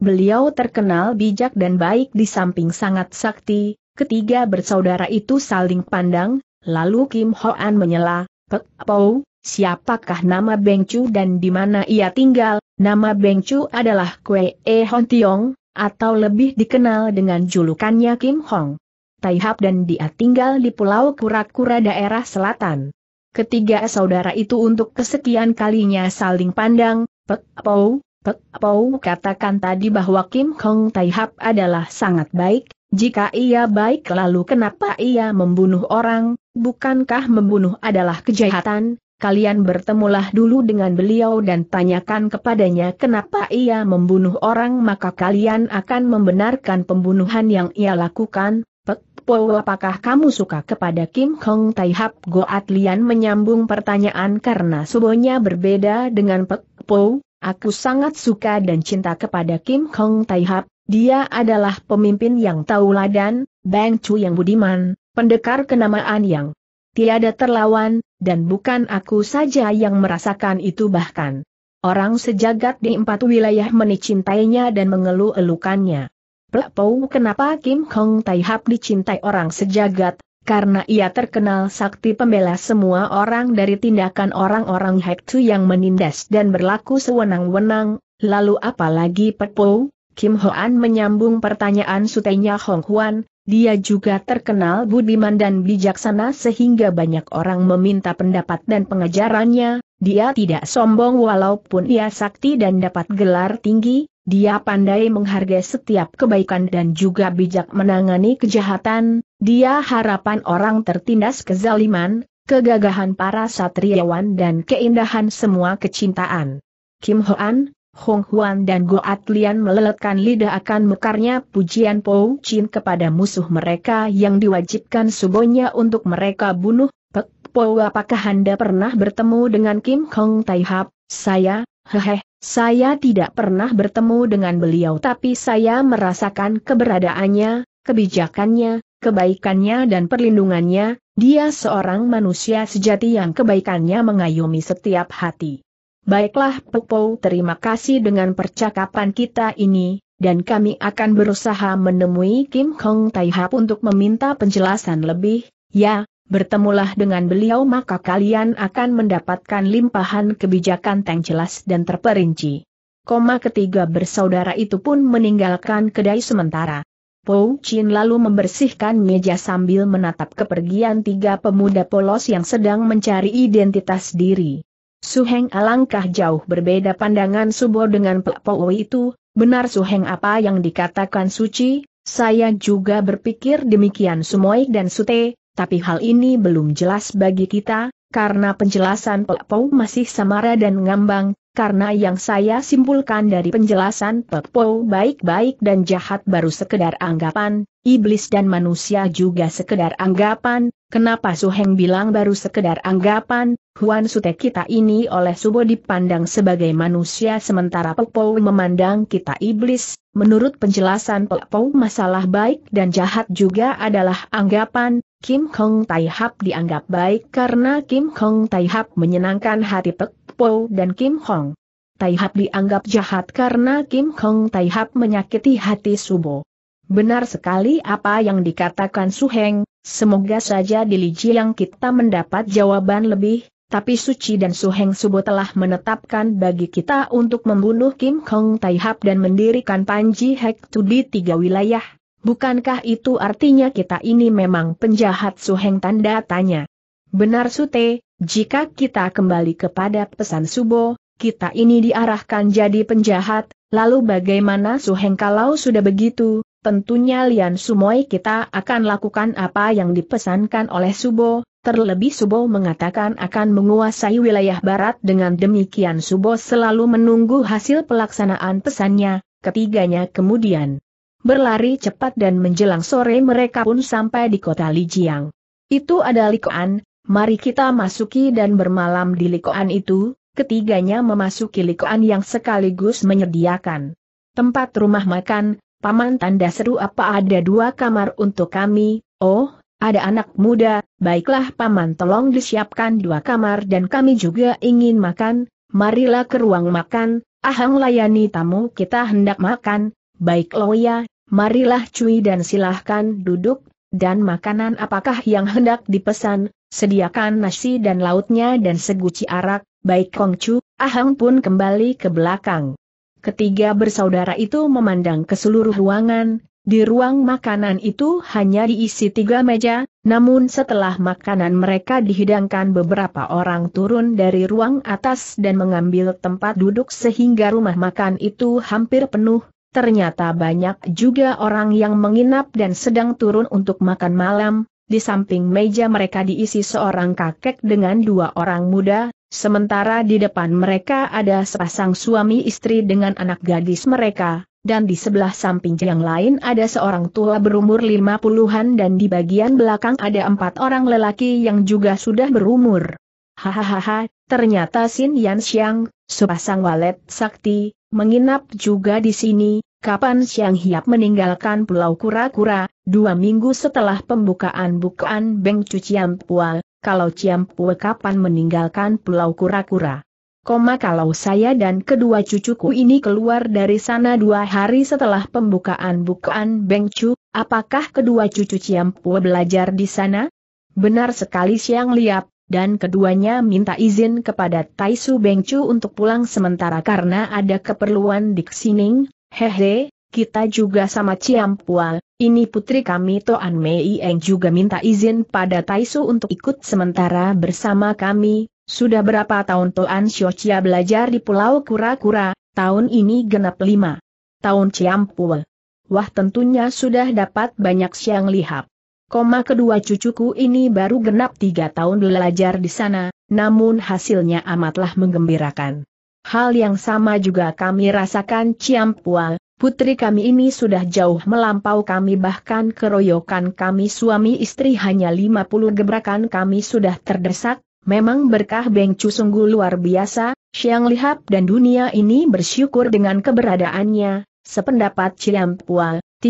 beliau terkenal bijak dan baik di samping sangat sakti, Ketiga bersaudara itu saling pandang, lalu Kim Hoan menyela, Pek Pou, siapakah nama Beng Chu dan di mana ia tinggal? Nama Beng Chu adalah Kwe E Hon Tiong, atau lebih dikenal dengan julukannya Kim Hong. Taihap dan dia tinggal di Pulau Kura-Kura daerah selatan. Ketiga saudara itu untuk kesekian kalinya saling pandang, Pek Pou, Pek Pou katakan tadi bahwa Kim Hong Taihap adalah sangat baik, jika ia baik lalu kenapa ia membunuh orang, bukankah membunuh adalah kejahatan? Kalian bertemulah dulu dengan beliau dan tanyakan kepadanya kenapa ia membunuh orang maka kalian akan membenarkan pembunuhan yang ia lakukan. Pek Po apakah kamu suka kepada Kim Hong Tai Hap Goat Lian menyambung pertanyaan karena subonya berbeda dengan Pek Po, aku sangat suka dan cinta kepada Kim Hong Tai Hap, dia adalah pemimpin yang tauladan, ladan, Bang Chu yang budiman, pendekar kenamaan yang tiada terlawan, dan bukan aku saja yang merasakan itu bahkan. Orang sejagat di empat wilayah menicintainya dan mengeluh-elukannya. Plepou kenapa Kim Hong Tai Hap dicintai orang sejagat, karena ia terkenal sakti pembela semua orang dari tindakan orang-orang Hektu yang menindas dan berlaku sewenang-wenang, lalu apalagi Plepou, Kim Hoan menyambung pertanyaan sutenya Hong Huan, dia juga terkenal budiman dan bijaksana sehingga banyak orang meminta pendapat dan pengajarannya, dia tidak sombong walaupun ia sakti dan dapat gelar tinggi, dia pandai menghargai setiap kebaikan dan juga bijak menangani kejahatan, dia harapan orang tertindas kezaliman, kegagahan para satriawan dan keindahan semua kecintaan. Kim Hoan, Hong Huan dan Guo Atlian meleletkan lidah akan mekarnya pujian Pou Chin kepada musuh mereka yang diwajibkan subonya untuk mereka bunuh. Pek Po apakah Anda pernah bertemu dengan Kim Kong Tai Hap? Saya, hehe, saya tidak pernah bertemu dengan beliau tapi saya merasakan keberadaannya, kebijakannya, kebaikannya dan perlindungannya, dia seorang manusia sejati yang kebaikannya mengayomi setiap hati. Baiklah Popo terima kasih dengan percakapan kita ini, dan kami akan berusaha menemui Kim Kong Taihap untuk meminta penjelasan lebih, ya, bertemulah dengan beliau maka kalian akan mendapatkan limpahan kebijakan yang jelas dan terperinci. Koma ketiga bersaudara itu pun meninggalkan kedai sementara. Po Chin lalu membersihkan meja sambil menatap kepergian tiga pemuda polos yang sedang mencari identitas diri. Suheng alangkah jauh berbeda pandangan Subo dengan Pak pau itu, benar Suheng apa yang dikatakan Suci, saya juga berpikir demikian sumoi dan Sute, tapi hal ini belum jelas bagi kita, karena penjelasan Pak pau masih samara dan ngambang, karena yang saya simpulkan dari penjelasan Pepo baik-baik dan jahat baru sekedar anggapan, iblis dan manusia juga sekedar anggapan, kenapa Suheng bilang baru sekedar anggapan, Huan Sute kita ini oleh Subo dipandang sebagai manusia sementara Pepo memandang kita iblis, menurut penjelasan Pepo masalah baik dan jahat juga adalah anggapan, Kim Hong Tai Hap dianggap baik karena Kim Hong Tai Hap menyenangkan hati Pek Po dan Kim Hong. Tai dianggap jahat karena Kim Hong Tai menyakiti hati Subo. Benar sekali apa yang dikatakan Su Heng, semoga saja di Liji yang kita mendapat jawaban lebih, tapi Suci dan Su Heng Subo telah menetapkan bagi kita untuk membunuh Kim Hong Tai dan mendirikan Panji Hek Tu di tiga wilayah. Bukankah itu artinya kita ini memang penjahat Su Heng tanda tanya? Benar Sute, jika kita kembali kepada pesan Subo, kita ini diarahkan jadi penjahat, lalu bagaimana Suheng kalau sudah begitu, tentunya Lian Sumoi kita akan lakukan apa yang dipesankan oleh Subo, terlebih Subo mengatakan akan menguasai wilayah barat dengan demikian Subo selalu menunggu hasil pelaksanaan pesannya, ketiganya kemudian berlari cepat dan menjelang sore mereka pun sampai di kota Lijiang. Itu ada Likoan, Mari kita masuki dan bermalam di likoan itu, ketiganya memasuki likoan yang sekaligus menyediakan tempat rumah makan, paman tanda seru apa ada dua kamar untuk kami, oh, ada anak muda, baiklah paman tolong disiapkan dua kamar dan kami juga ingin makan, marilah ke ruang makan, ahang layani tamu kita hendak makan, baik loya, marilah cuy dan silahkan duduk, dan makanan apakah yang hendak dipesan, sediakan nasi dan lautnya dan seguci arak, baik Kongcu, Ahang pun kembali ke belakang. Ketiga bersaudara itu memandang ke seluruh ruangan, di ruang makanan itu hanya diisi tiga meja, namun setelah makanan mereka dihidangkan beberapa orang turun dari ruang atas dan mengambil tempat duduk sehingga rumah makan itu hampir penuh, ternyata banyak juga orang yang menginap dan sedang turun untuk makan malam, di samping meja mereka diisi seorang kakek dengan dua orang muda, sementara di depan mereka ada sepasang suami istri dengan anak gadis mereka, dan di sebelah samping yang lain ada seorang tua berumur lima puluhan dan di bagian belakang ada empat orang lelaki yang juga sudah berumur. Hahaha, ternyata Sin Yan Xiang, sepasang walet sakti, menginap juga di sini, kapan Siang Hiap meninggalkan Pulau Kura-Kura, dua minggu setelah pembukaan bukaan Beng Cu Ciampua, kalau Ciampua kapan meninggalkan Pulau Kura-Kura. Koma kalau saya dan kedua cucuku ini keluar dari sana dua hari setelah pembukaan bukaan Beng Cu, apakah kedua cucu Ciampua belajar di sana? Benar sekali Siang Liap, dan keduanya minta izin kepada Taisu Beng Cu untuk pulang sementara karena ada keperluan di Xining, Hehe, kita juga sama Ciampua, ini putri kami Toan Mei yang juga minta izin pada Taisu untuk ikut sementara bersama kami, sudah berapa tahun Toan Xiochia belajar di Pulau Kura-Kura, tahun ini genap lima. Tahun Ciampua. Wah tentunya sudah dapat banyak siang lihat. Koma kedua cucuku ini baru genap tiga tahun belajar di sana, namun hasilnya amatlah menggembirakan. Hal yang sama juga kami rasakan Pua. putri kami ini sudah jauh melampau kami bahkan keroyokan kami suami istri hanya 50 gebrakan kami sudah terdesak, memang berkah Bengcu sungguh luar biasa, Siang Lihap dan dunia ini bersyukur dengan keberadaannya, sependapat Pua, 30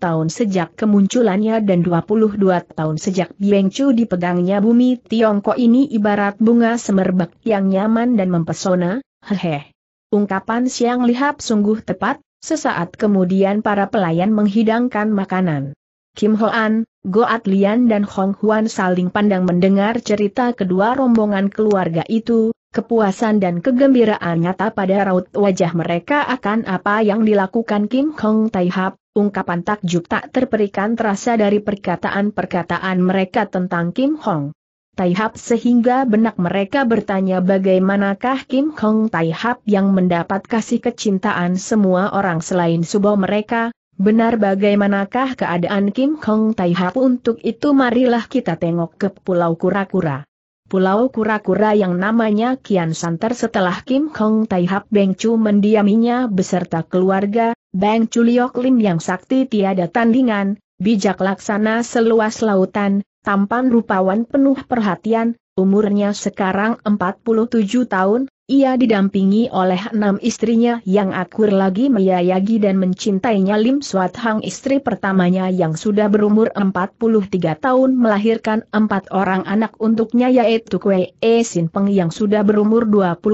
tahun sejak kemunculannya dan 22 tahun sejak Biengcu dipegangnya bumi Tiongkok ini ibarat bunga semerbak yang nyaman dan mempesona, Hehe. Ungkapan siang lihap sungguh tepat, sesaat kemudian para pelayan menghidangkan makanan. Kim Hoan, Goat Lian dan Hong Huan saling pandang mendengar cerita kedua rombongan keluarga itu, kepuasan dan kegembiraan nyata pada raut wajah mereka akan apa yang dilakukan Kim Hong Tai ungkapan takjub tak terperikan terasa dari perkataan-perkataan mereka tentang Kim Hong. Taihap sehingga benak mereka bertanya bagaimanakah Kim Kong Taihap yang mendapat kasih kecintaan semua orang selain subo mereka, benar bagaimanakah keadaan Kim Kong Taihap untuk itu marilah kita tengok ke Pulau Kura-Kura. Pulau Kura-Kura yang namanya Kian Santer setelah Kim Kong Taihap Beng Chu mendiaminya beserta keluarga, Beng Chu Liok Lim yang sakti tiada tandingan, bijak laksana seluas lautan, tampan rupawan penuh perhatian, umurnya sekarang 47 tahun, ia didampingi oleh enam istrinya yang akur lagi meyayagi dan mencintainya Lim Suat Hang istri pertamanya yang sudah berumur 43 tahun melahirkan empat orang anak untuknya yaitu Kwe E Sin Peng yang sudah berumur 21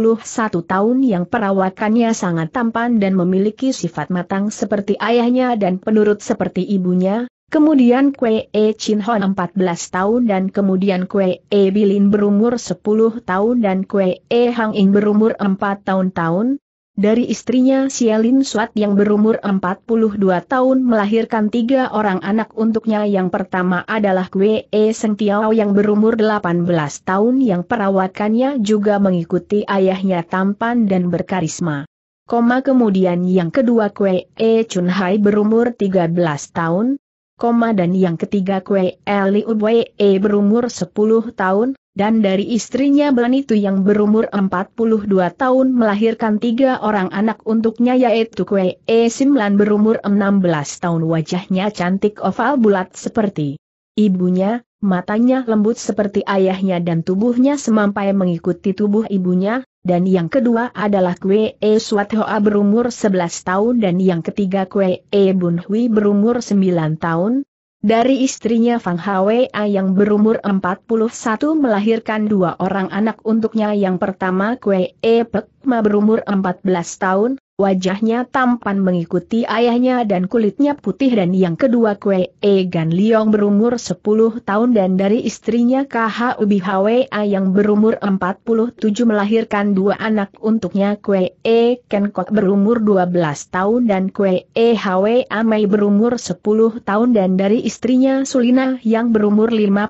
tahun yang perawakannya sangat tampan dan memiliki sifat matang seperti ayahnya dan penurut seperti ibunya, Kemudian Kwe E Chin Hon 14 tahun dan kemudian Kwe E Bilin berumur 10 tahun dan Kwe E Hang Ing berumur 4 tahun-tahun. Dari istrinya Sialin Suat yang berumur 42 tahun melahirkan tiga orang anak untuknya yang pertama adalah Kwe E Seng Tiao yang berumur 18 tahun yang perawakannya juga mengikuti ayahnya tampan dan berkarisma. Koma kemudian yang kedua Kwe E Chun Hai berumur 13 tahun, koma dan yang ketiga Kwe Eli Ubwe e berumur 10 tahun, dan dari istrinya itu yang berumur 42 tahun melahirkan tiga orang anak untuknya yaitu Kwe E Simlan berumur 16 tahun wajahnya cantik oval bulat seperti ibunya, matanya lembut seperti ayahnya dan tubuhnya semampai mengikuti tubuh ibunya, dan yang kedua adalah Kwe E Swathoa berumur 11 tahun dan yang ketiga Kwe E Bunhui berumur 9 tahun. Dari istrinya Fang Hwa yang berumur 41 melahirkan dua orang anak untuknya yang pertama Kwe E Pek Ma berumur 14 tahun, wajahnya tampan mengikuti ayahnya dan kulitnya putih dan yang kedua Kue E Gan Liong berumur 10 tahun dan dari istrinya KH Ubi Hwa yang berumur 47 melahirkan dua anak untuknya Kue E Ken Kok berumur 12 tahun dan Kue E Hwa Mei berumur 10 tahun dan dari istrinya Sulina yang berumur 51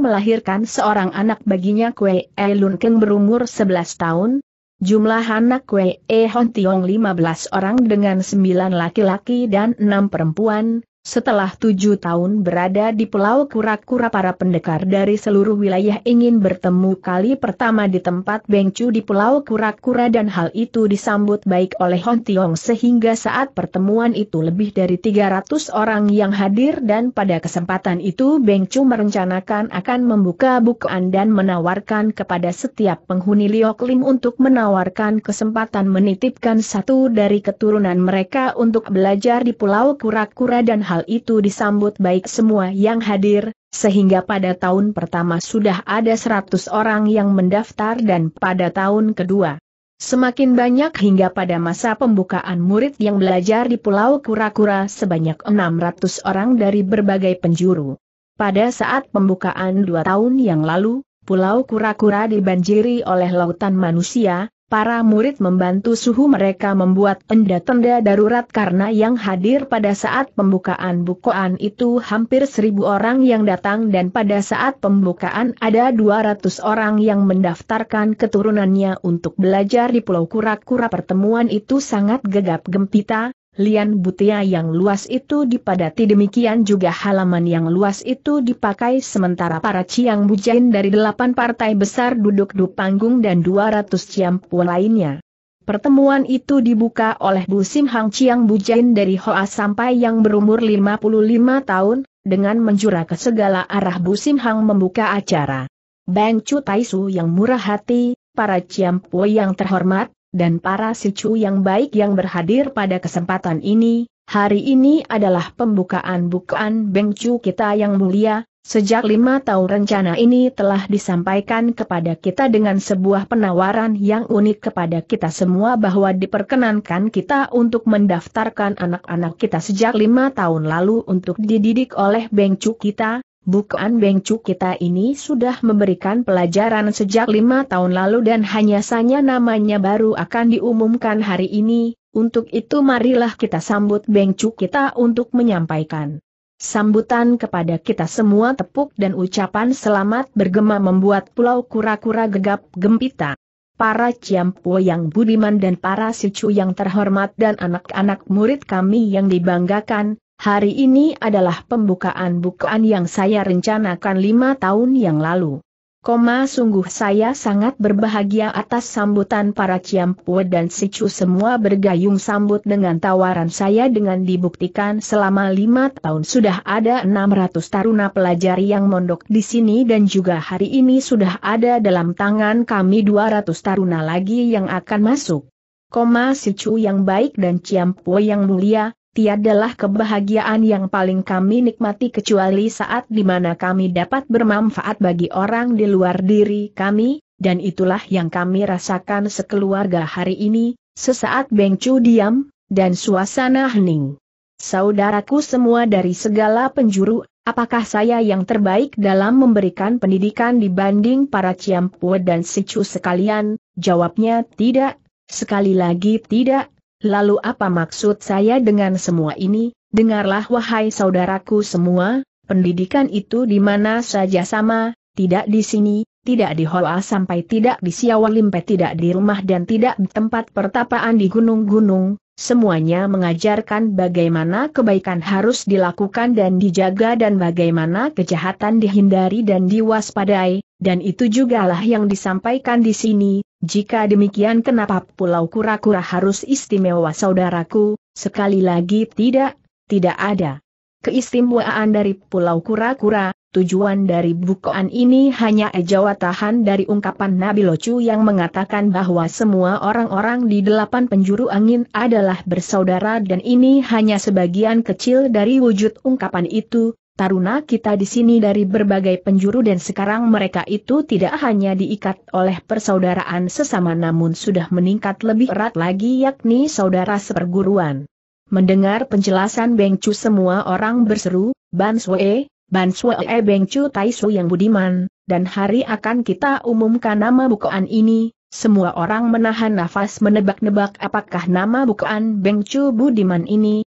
melahirkan seorang anak baginya Kue E Lun Keng berumur 11 tahun, Jumlah anak Wei Hon Tiong 15 orang dengan 9 laki-laki dan 6 perempuan, setelah tujuh tahun berada di Pulau Kura-Kura para pendekar dari seluruh wilayah ingin bertemu kali pertama di tempat Bengcu di Pulau Kura-Kura dan hal itu disambut baik oleh Hon Tiong sehingga saat pertemuan itu lebih dari 300 orang yang hadir dan pada kesempatan itu Bengcu merencanakan akan membuka bukaan dan menawarkan kepada setiap penghuni Liok Lim untuk menawarkan kesempatan menitipkan satu dari keturunan mereka untuk belajar di Pulau Kura-Kura dan hal hal itu disambut baik semua yang hadir, sehingga pada tahun pertama sudah ada 100 orang yang mendaftar dan pada tahun kedua Semakin banyak hingga pada masa pembukaan murid yang belajar di Pulau Kura-Kura sebanyak 600 orang dari berbagai penjuru. Pada saat pembukaan dua tahun yang lalu, Pulau Kura-Kura dibanjiri oleh lautan manusia, Para murid membantu suhu mereka membuat tenda-tenda darurat karena yang hadir pada saat pembukaan bukoan itu hampir seribu orang yang datang dan pada saat pembukaan ada 200 orang yang mendaftarkan keturunannya untuk belajar di Pulau Kura-Kura pertemuan itu sangat gegap gempita, lian butia yang luas itu dipadati demikian juga halaman yang luas itu dipakai sementara para Ciang Bujain dari delapan partai besar duduk di panggung dan 200 Ciampu lainnya. Pertemuan itu dibuka oleh Bu Sim Hang Ciang Bujain dari Hoa sampai yang berumur 55 tahun, dengan menjura ke segala arah Bu Sim Hang membuka acara. Bang Chu Taisu yang murah hati, para Ciampu yang terhormat, dan para sicu yang baik yang berhadir pada kesempatan ini, hari ini adalah pembukaan bukaan Bengcu kita yang mulia, sejak lima tahun rencana ini telah disampaikan kepada kita dengan sebuah penawaran yang unik kepada kita semua bahwa diperkenankan kita untuk mendaftarkan anak-anak kita sejak lima tahun lalu untuk dididik oleh Bengcu kita, Bukan Bengcu kita ini sudah memberikan pelajaran sejak lima tahun lalu dan hanya saja namanya baru akan diumumkan hari ini, untuk itu marilah kita sambut Bengcu kita untuk menyampaikan. Sambutan kepada kita semua tepuk dan ucapan selamat bergema membuat pulau kura-kura gegap gempita. Para ciampu yang budiman dan para sicu yang terhormat dan anak-anak murid kami yang dibanggakan, Hari ini adalah pembukaan-bukaan yang saya rencanakan lima tahun yang lalu. Koma sungguh saya sangat berbahagia atas sambutan para Ciampue dan Sicu semua bergayung sambut dengan tawaran saya dengan dibuktikan selama lima tahun sudah ada 600 taruna pelajari yang mondok di sini dan juga hari ini sudah ada dalam tangan kami 200 taruna lagi yang akan masuk. Koma Sicu yang baik dan Ciampue yang mulia, tiadalah kebahagiaan yang paling kami nikmati kecuali saat di mana kami dapat bermanfaat bagi orang di luar diri kami, dan itulah yang kami rasakan sekeluarga hari ini, sesaat Beng Chu diam, dan suasana hening. Saudaraku semua dari segala penjuru, apakah saya yang terbaik dalam memberikan pendidikan dibanding para ciampu dan Sicu sekalian? Jawabnya tidak, sekali lagi tidak, Lalu apa maksud saya dengan semua ini? Dengarlah wahai saudaraku semua, pendidikan itu di mana saja sama, tidak di sini, tidak di Hoa sampai tidak di Siawalimpe tidak di rumah dan tidak di tempat pertapaan di gunung-gunung, Semuanya mengajarkan bagaimana kebaikan harus dilakukan dan dijaga dan bagaimana kejahatan dihindari dan diwaspadai, dan itu jugalah yang disampaikan di sini, jika demikian kenapa Pulau Kura-Kura harus istimewa saudaraku, sekali lagi tidak, tidak ada keistimewaan dari Pulau Kura-Kura, Tujuan dari bukuan ini hanya ejawa tahan dari ungkapan Nabi Locu yang mengatakan bahwa semua orang-orang di delapan penjuru angin adalah bersaudara dan ini hanya sebagian kecil dari wujud ungkapan itu, Taruna kita di sini dari berbagai penjuru dan sekarang mereka itu tidak hanya diikat oleh persaudaraan sesama namun sudah meningkat lebih erat lagi yakni saudara seperguruan. Mendengar penjelasan Bengcu semua orang berseru, Ban Sue, Ban Sue Beng Chu Tai Su yang budiman, dan hari akan kita umumkan nama bukaan ini, semua orang menahan nafas menebak-nebak apakah nama bukaan Beng Chu Budiman ini,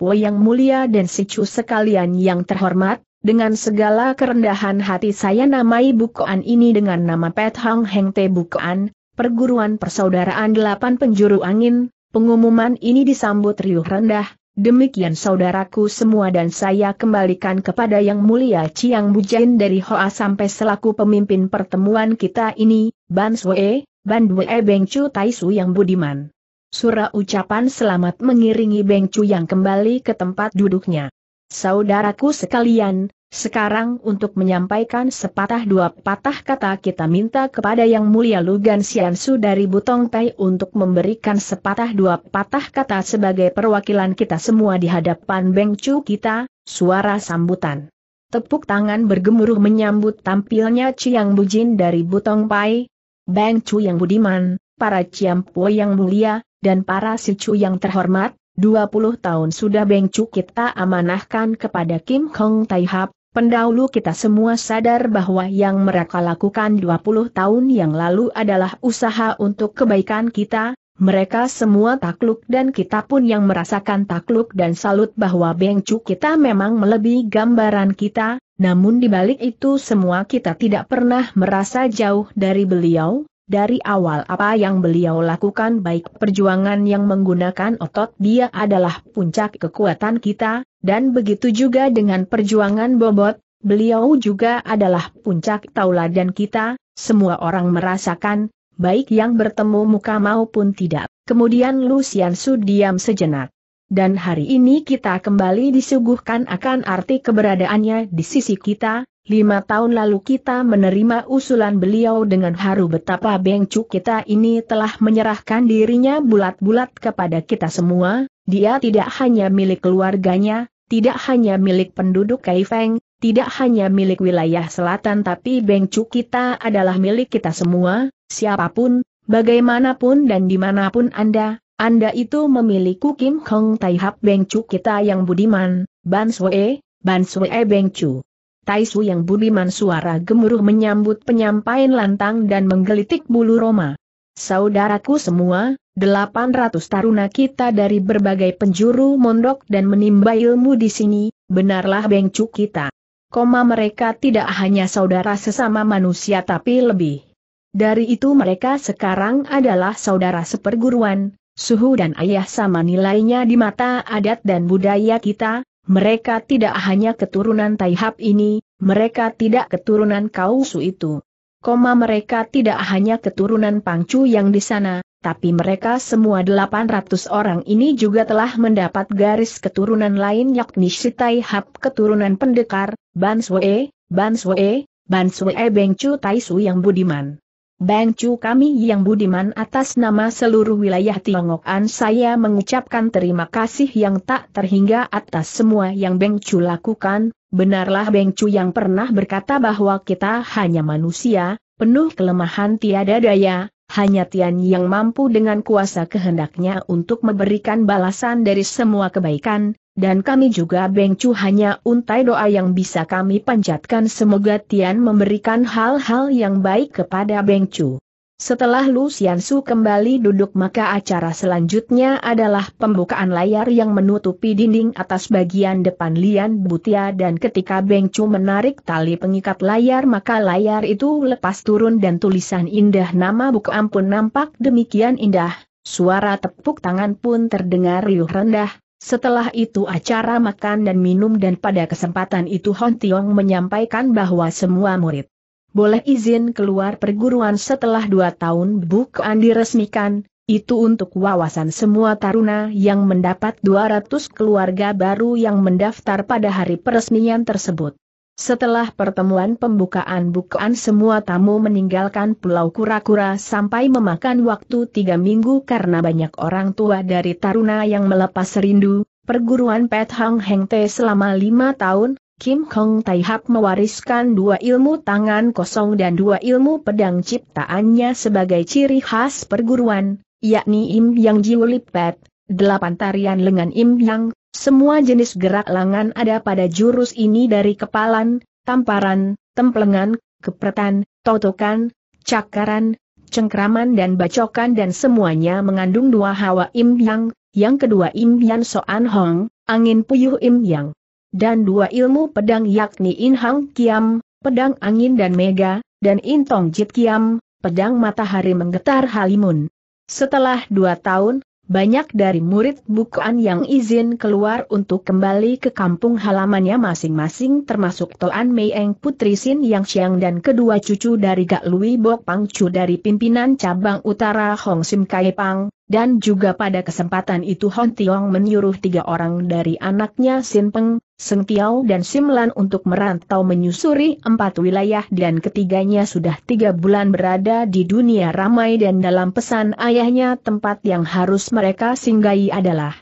Pue yang mulia dan Si Chu sekalian yang terhormat, dengan segala kerendahan hati saya namai bukaan ini dengan nama Pet Hang Heng Te Bukaan, Perguruan Persaudaraan Delapan Penjuru Angin, pengumuman ini disambut riuh rendah, Demikian saudaraku semua dan saya kembalikan kepada yang mulia Ciang Bujain dari Hoa sampai selaku pemimpin pertemuan kita ini, Ban Sue, Ban Dwee Beng Chu Tai yang budiman. Surah ucapan selamat mengiringi Beng Chu yang kembali ke tempat duduknya. Saudaraku sekalian, sekarang untuk menyampaikan sepatah dua patah kata kita minta kepada Yang Mulia Lugan Siansu dari Butong Tai untuk memberikan sepatah dua patah kata sebagai perwakilan kita semua di hadapan Beng Chu kita, suara sambutan. Tepuk tangan bergemuruh menyambut tampilnya Chiang Bujin dari Butong Pai, Beng Chu yang budiman, para Ciampo yang mulia, dan para Si Chu yang terhormat, 20 tahun sudah Cu kita amanahkan kepada Kim Hong Hap, pendahulu kita semua sadar bahwa yang mereka lakukan 20 tahun yang lalu adalah usaha untuk kebaikan kita, mereka semua takluk dan kita pun yang merasakan takluk dan salut bahwa Cu kita memang melebihi gambaran kita, namun dibalik itu semua kita tidak pernah merasa jauh dari beliau, dari awal apa yang beliau lakukan baik perjuangan yang menggunakan otot dia adalah puncak kekuatan kita, dan begitu juga dengan perjuangan bobot, beliau juga adalah puncak tauladan kita, semua orang merasakan, baik yang bertemu muka maupun tidak. Kemudian Lucian Su diam sejenak. Dan hari ini kita kembali disuguhkan akan arti keberadaannya di sisi kita, lima tahun lalu kita menerima usulan beliau dengan haru betapa bengcu kita ini telah menyerahkan dirinya bulat-bulat kepada kita semua, dia tidak hanya milik keluarganya, tidak hanya milik penduduk Kaifeng, tidak hanya milik wilayah selatan tapi bengcu kita adalah milik kita semua, siapapun, bagaimanapun dan dimanapun Anda, anda itu memiliki Kim Hong Tai Hap Beng Chu kita yang budiman, Ban Sue, Ban Sue Beng Chu. Tai Su yang budiman suara gemuruh menyambut penyampaian lantang dan menggelitik bulu Roma. Saudaraku semua, 800 taruna kita dari berbagai penjuru mondok dan menimba ilmu di sini, benarlah Beng Chu kita. Koma mereka tidak hanya saudara sesama manusia tapi lebih. Dari itu mereka sekarang adalah saudara seperguruan, Suhu dan ayah sama nilainya di mata adat dan budaya kita, mereka tidak hanya keturunan Taihab ini, mereka tidak keturunan Kausu itu. Koma mereka tidak hanya keturunan Pangcu yang di sana, tapi mereka semua 800 orang ini juga telah mendapat garis keturunan lain yakni si Hap keturunan pendekar, Banswe, Banswe, Banswe Bengcu Taisu yang budiman. Bang Chu kami yang budiman atas nama seluruh wilayah Tionghokan saya mengucapkan terima kasih yang tak terhingga atas semua yang Bang Chu lakukan, benarlah Bang Chu yang pernah berkata bahwa kita hanya manusia, penuh kelemahan tiada daya, hanya Tian yang mampu dengan kuasa kehendaknya untuk memberikan balasan dari semua kebaikan, dan kami juga bengcu hanya untai doa yang bisa kami panjatkan semoga Tian memberikan hal-hal yang baik kepada bengcu. Setelah Lu Xiansu kembali duduk maka acara selanjutnya adalah pembukaan layar yang menutupi dinding atas bagian depan Lian Butia dan ketika Beng Chu menarik tali pengikat layar maka layar itu lepas turun dan tulisan indah nama buku ampun nampak demikian indah, suara tepuk tangan pun terdengar riuh rendah, setelah itu acara makan dan minum dan pada kesempatan itu Hon Tiong menyampaikan bahwa semua murid boleh izin keluar perguruan setelah dua tahun bukan diresmikan, itu untuk wawasan semua taruna yang mendapat 200 keluarga baru yang mendaftar pada hari peresmian tersebut. Setelah pertemuan pembukaan bukaan semua tamu meninggalkan Pulau Kura-Kura sampai memakan waktu tiga minggu karena banyak orang tua dari Taruna yang melepas rindu, perguruan Pet Hang Heng Te selama lima tahun, Kim Kong Tai Hap mewariskan dua ilmu tangan kosong dan dua ilmu pedang ciptaannya sebagai ciri khas perguruan, yakni Im Yang Jiu Lipet, delapan tarian lengan Im Yang, semua jenis gerak lengan ada pada jurus ini dari kepalan, tamparan, templengan, kepretan, totokan, cakaran, cengkraman dan bacokan dan semuanya mengandung dua hawa Im Yang, yang kedua Im yang Soan Hong, angin puyuh Im Yang. Dan dua ilmu pedang yakni In Hang Kiam, pedang angin dan mega, dan In Tong Jit Kiam, pedang matahari menggetar halimun. Setelah dua tahun, banyak dari murid bukuan yang izin keluar untuk kembali ke kampung halamannya masing-masing termasuk Toan Mei Eng Putri Sin Yang Siang dan kedua cucu dari Gak Lui Bok Pang Chu dari pimpinan cabang utara Hong Sim Kai Pang, dan juga pada kesempatan itu Hon Tiong menyuruh tiga orang dari anaknya Sin Peng, Seng dan Simlan untuk merantau menyusuri empat wilayah dan ketiganya sudah tiga bulan berada di dunia ramai dan dalam pesan ayahnya tempat yang harus mereka singgahi adalah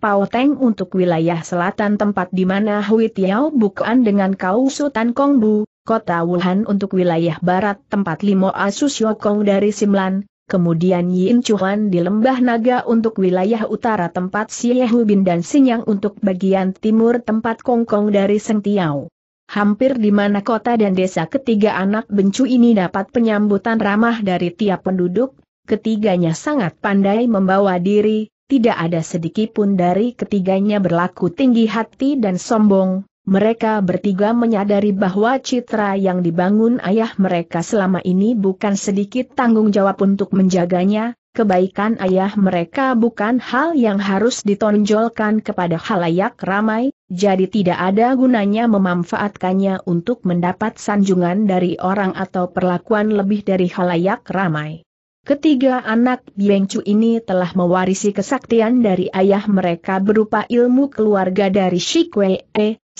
Pao Teng untuk wilayah selatan tempat di mana Hui Tiao bukan dengan Kau Sultan Kongbu, kota Wuhan untuk wilayah barat tempat Limo Asus Yokong dari Simlan, kemudian Yin Chuan di Lembah Naga untuk wilayah utara tempat Si Bin dan Sinyang untuk bagian timur tempat Kongkong dari Sengtiau. Hampir di mana kota dan desa ketiga anak bencu ini dapat penyambutan ramah dari tiap penduduk, ketiganya sangat pandai membawa diri, tidak ada sedikitpun dari ketiganya berlaku tinggi hati dan sombong, mereka bertiga menyadari bahwa citra yang dibangun ayah mereka selama ini bukan sedikit tanggung jawab untuk menjaganya, kebaikan ayah mereka bukan hal yang harus ditonjolkan kepada halayak ramai, jadi tidak ada gunanya memanfaatkannya untuk mendapat sanjungan dari orang atau perlakuan lebih dari halayak ramai. Ketiga anak Biengcu ini telah mewarisi kesaktian dari ayah mereka berupa ilmu keluarga dari Shikwe,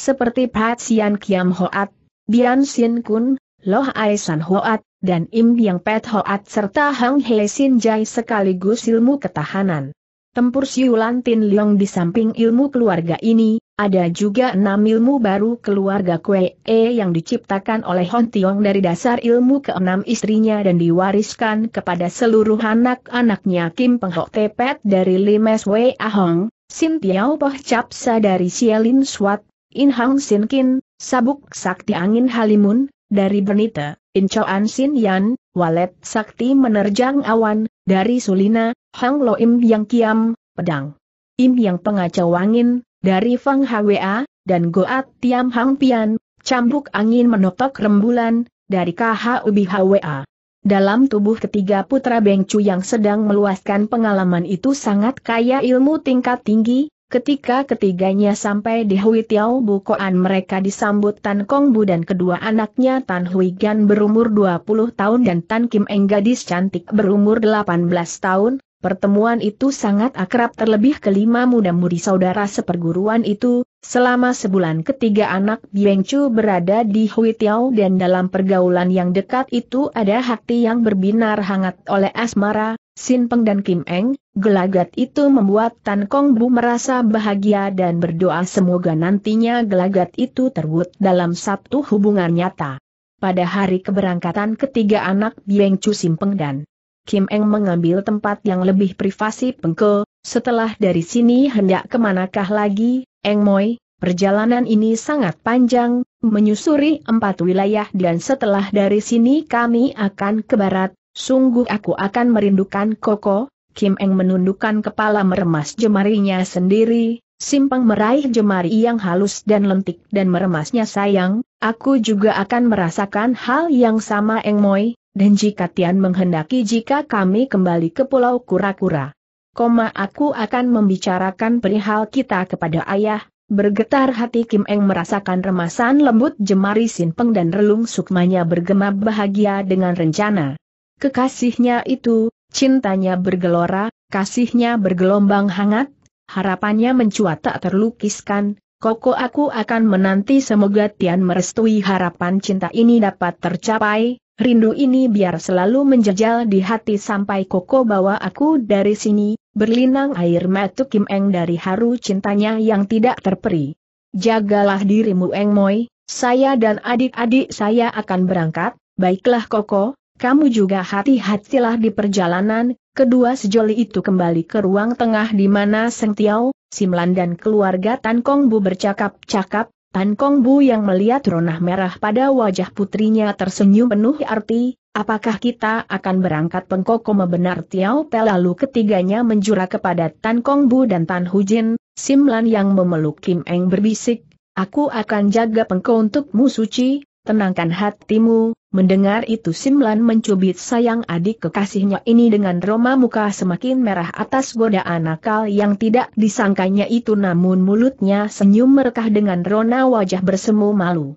seperti Patsian Kiam Hoat, Bian Sin Kun, Loh San Hoat, dan Im Yang Pet Hoat serta Hang Hei Sin Jai sekaligus ilmu ketahanan. Tempur siulan Tin Leong di samping ilmu keluarga ini, ada juga enam ilmu baru keluarga Kue E yang diciptakan oleh Hon Tiong dari dasar ilmu keenam istrinya dan diwariskan kepada seluruh anak-anaknya Kim Peng Ho Tepet dari Limes Wei Ahong, Sin Tiao Poh Capsa dari Sielin Swat, In Hang Sin Kin, Sabuk Sakti Angin Halimun, dari Bernita, In An Sin Yan, Walet Sakti Menerjang Awan, dari Sulina, Hang Lo Im Yang Kiam, Pedang. Im Yang Pengacau Angin, dari Fang Hwa, dan Goat Tiam Hang Pian, Cambuk Angin Menotok Rembulan, dari KH Ubi Hwa. Dalam tubuh ketiga putra Bengcu yang sedang meluaskan pengalaman itu sangat kaya ilmu tingkat tinggi, Ketika ketiganya sampai di Hui Tiao Bukoan mereka disambut Tan Kong Bu dan kedua anaknya Tan Hui Gan berumur 20 tahun dan Tan Kim Eng gadis cantik berumur 18 tahun. Pertemuan itu sangat akrab terlebih kelima muda-mudi saudara seperguruan itu, selama sebulan ketiga anak Bieng Chu berada di Hui Tiao dan dalam pergaulan yang dekat itu ada hati yang berbinar hangat oleh asmara, Sin Peng dan Kim Eng, gelagat itu membuat Tan Kong Bu merasa bahagia dan berdoa semoga nantinya gelagat itu terwujud dalam satu hubungan nyata. Pada hari keberangkatan ketiga anak Bieng Chu Sin Peng dan Kim Eng mengambil tempat yang lebih privasi Pengke, setelah dari sini hendak kemanakah lagi, Eng Moi, Perjalanan ini sangat panjang, menyusuri empat wilayah dan setelah dari sini kami akan ke barat, Sungguh aku akan merindukan Koko, Kim Eng menundukkan kepala meremas jemarinya sendiri, Simpang meraih jemari yang halus dan lentik dan meremasnya sayang, aku juga akan merasakan hal yang sama Eng Moi, dan jika Tian menghendaki jika kami kembali ke Pulau Kura-Kura. Koma aku akan membicarakan perihal kita kepada ayah, bergetar hati Kim Eng merasakan remasan lembut jemari Simpeng dan relung sukmanya bergema bahagia dengan rencana. Kekasihnya itu, cintanya bergelora, kasihnya bergelombang hangat, harapannya mencuat tak terlukiskan, Koko aku akan menanti semoga Tian merestui harapan cinta ini dapat tercapai, rindu ini biar selalu menjejal di hati sampai Koko bawa aku dari sini, berlinang air mata Kim Eng dari haru cintanya yang tidak terperi. Jagalah dirimu Eng Moi, saya dan adik-adik saya akan berangkat, baiklah Koko, kamu juga hati-hatilah di perjalanan, kedua sejoli itu kembali ke ruang tengah di mana Seng Tiao, Simlan dan keluarga Tan Kong Bu bercakap-cakap, Tan Kong Bu yang melihat ronah merah pada wajah putrinya tersenyum penuh arti, apakah kita akan berangkat pengkoko membenar Tiao Pe lalu ketiganya menjura kepada Tan Kong Bu dan Tan Hujin, Simlan yang memeluk Kim Eng berbisik, aku akan jaga pengkau untukmu suci, tenangkan hatimu, mendengar itu Simlan mencubit sayang adik kekasihnya ini dengan roma muka semakin merah atas godaan nakal yang tidak disangkanya itu namun mulutnya senyum merekah dengan rona wajah bersemu malu.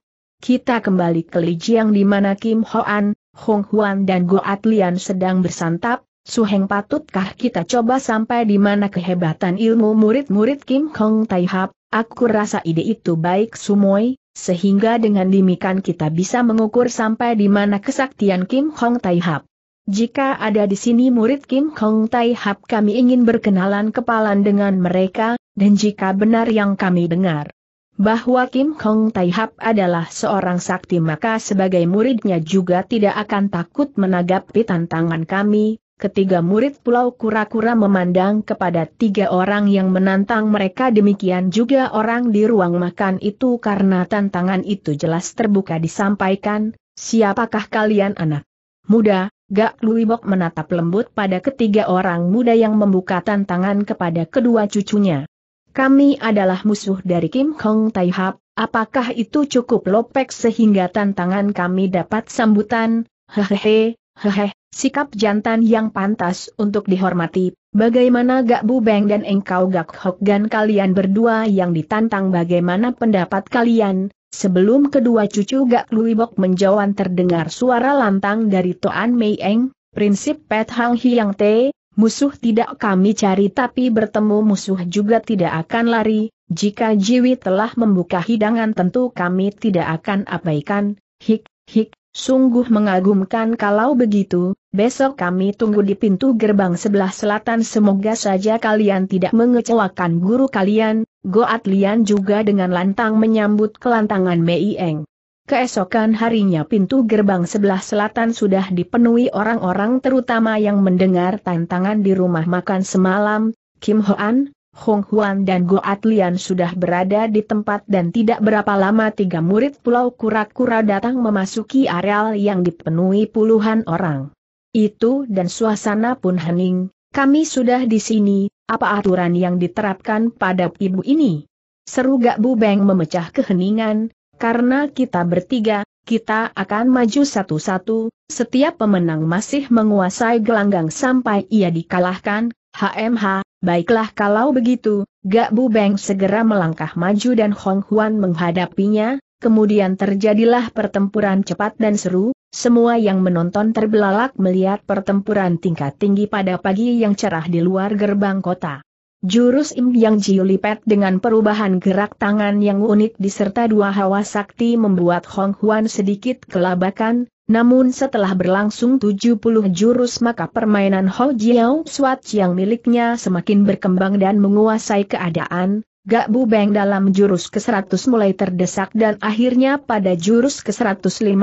Kita kembali ke Lijiang di mana Kim Hoan, Hong Huan dan Go Atlian sedang bersantap, Suheng patutkah kita coba sampai di mana kehebatan ilmu murid-murid Kim Hong Taihap, aku rasa ide itu baik Sumoy, sehingga dengan demikian kita bisa mengukur sampai di mana kesaktian Kim Hong Tai Hap. Jika ada di sini murid Kim Hong Tai Hap kami ingin berkenalan kepalan dengan mereka, dan jika benar yang kami dengar bahwa Kim Hong Tai Hap adalah seorang sakti maka sebagai muridnya juga tidak akan takut menanggapi tantangan kami, ketiga murid Pulau Kura-Kura memandang kepada tiga orang yang menantang mereka demikian juga orang di ruang makan itu karena tantangan itu jelas terbuka disampaikan, siapakah kalian anak muda, Gak Luibok menatap lembut pada ketiga orang muda yang membuka tantangan kepada kedua cucunya. Kami adalah musuh dari Kim Kong Tai Hap, apakah itu cukup lopek sehingga tantangan kami dapat sambutan, hehehe, Hehe, Sikap jantan yang pantas untuk dihormati, bagaimana Gak Bubeng dan engkau Gak Hokgan kalian berdua yang ditantang bagaimana pendapat kalian, sebelum kedua cucu Gak Luibok menjawab terdengar suara lantang dari Toan Mei Eng, prinsip Pet Hang Hiang Te, musuh tidak kami cari tapi bertemu musuh juga tidak akan lari, jika Jiwi telah membuka hidangan tentu kami tidak akan abaikan, hik, hik, Sungguh mengagumkan kalau begitu, besok kami tunggu di pintu gerbang sebelah selatan semoga saja kalian tidak mengecewakan guru kalian, Goat Lian juga dengan lantang menyambut kelantangan Mei Eng. Keesokan harinya pintu gerbang sebelah selatan sudah dipenuhi orang-orang terutama yang mendengar tantangan di rumah makan semalam, Kim Hoan, Hong Huan dan Go Atlian sudah berada di tempat dan tidak berapa lama tiga murid Pulau Kura-Kura datang memasuki areal yang dipenuhi puluhan orang. Itu dan suasana pun hening, kami sudah di sini, apa aturan yang diterapkan pada ibu ini? Seru gak Bu Beng memecah keheningan, karena kita bertiga, kita akan maju satu-satu, setiap pemenang masih menguasai gelanggang sampai ia dikalahkan, HMH, baiklah kalau begitu, Gak Bu Beng segera melangkah maju dan Hong Huan menghadapinya, kemudian terjadilah pertempuran cepat dan seru, semua yang menonton terbelalak melihat pertempuran tingkat tinggi pada pagi yang cerah di luar gerbang kota. Jurus Im Yang Jiu lipat dengan perubahan gerak tangan yang unik diserta dua hawa sakti membuat Hong Huan sedikit kelabakan, namun setelah berlangsung 70 jurus maka permainan Ho Jiao Swat yang miliknya semakin berkembang dan menguasai keadaan, Gak Bu Beng dalam jurus ke-100 mulai terdesak dan akhirnya pada jurus ke-150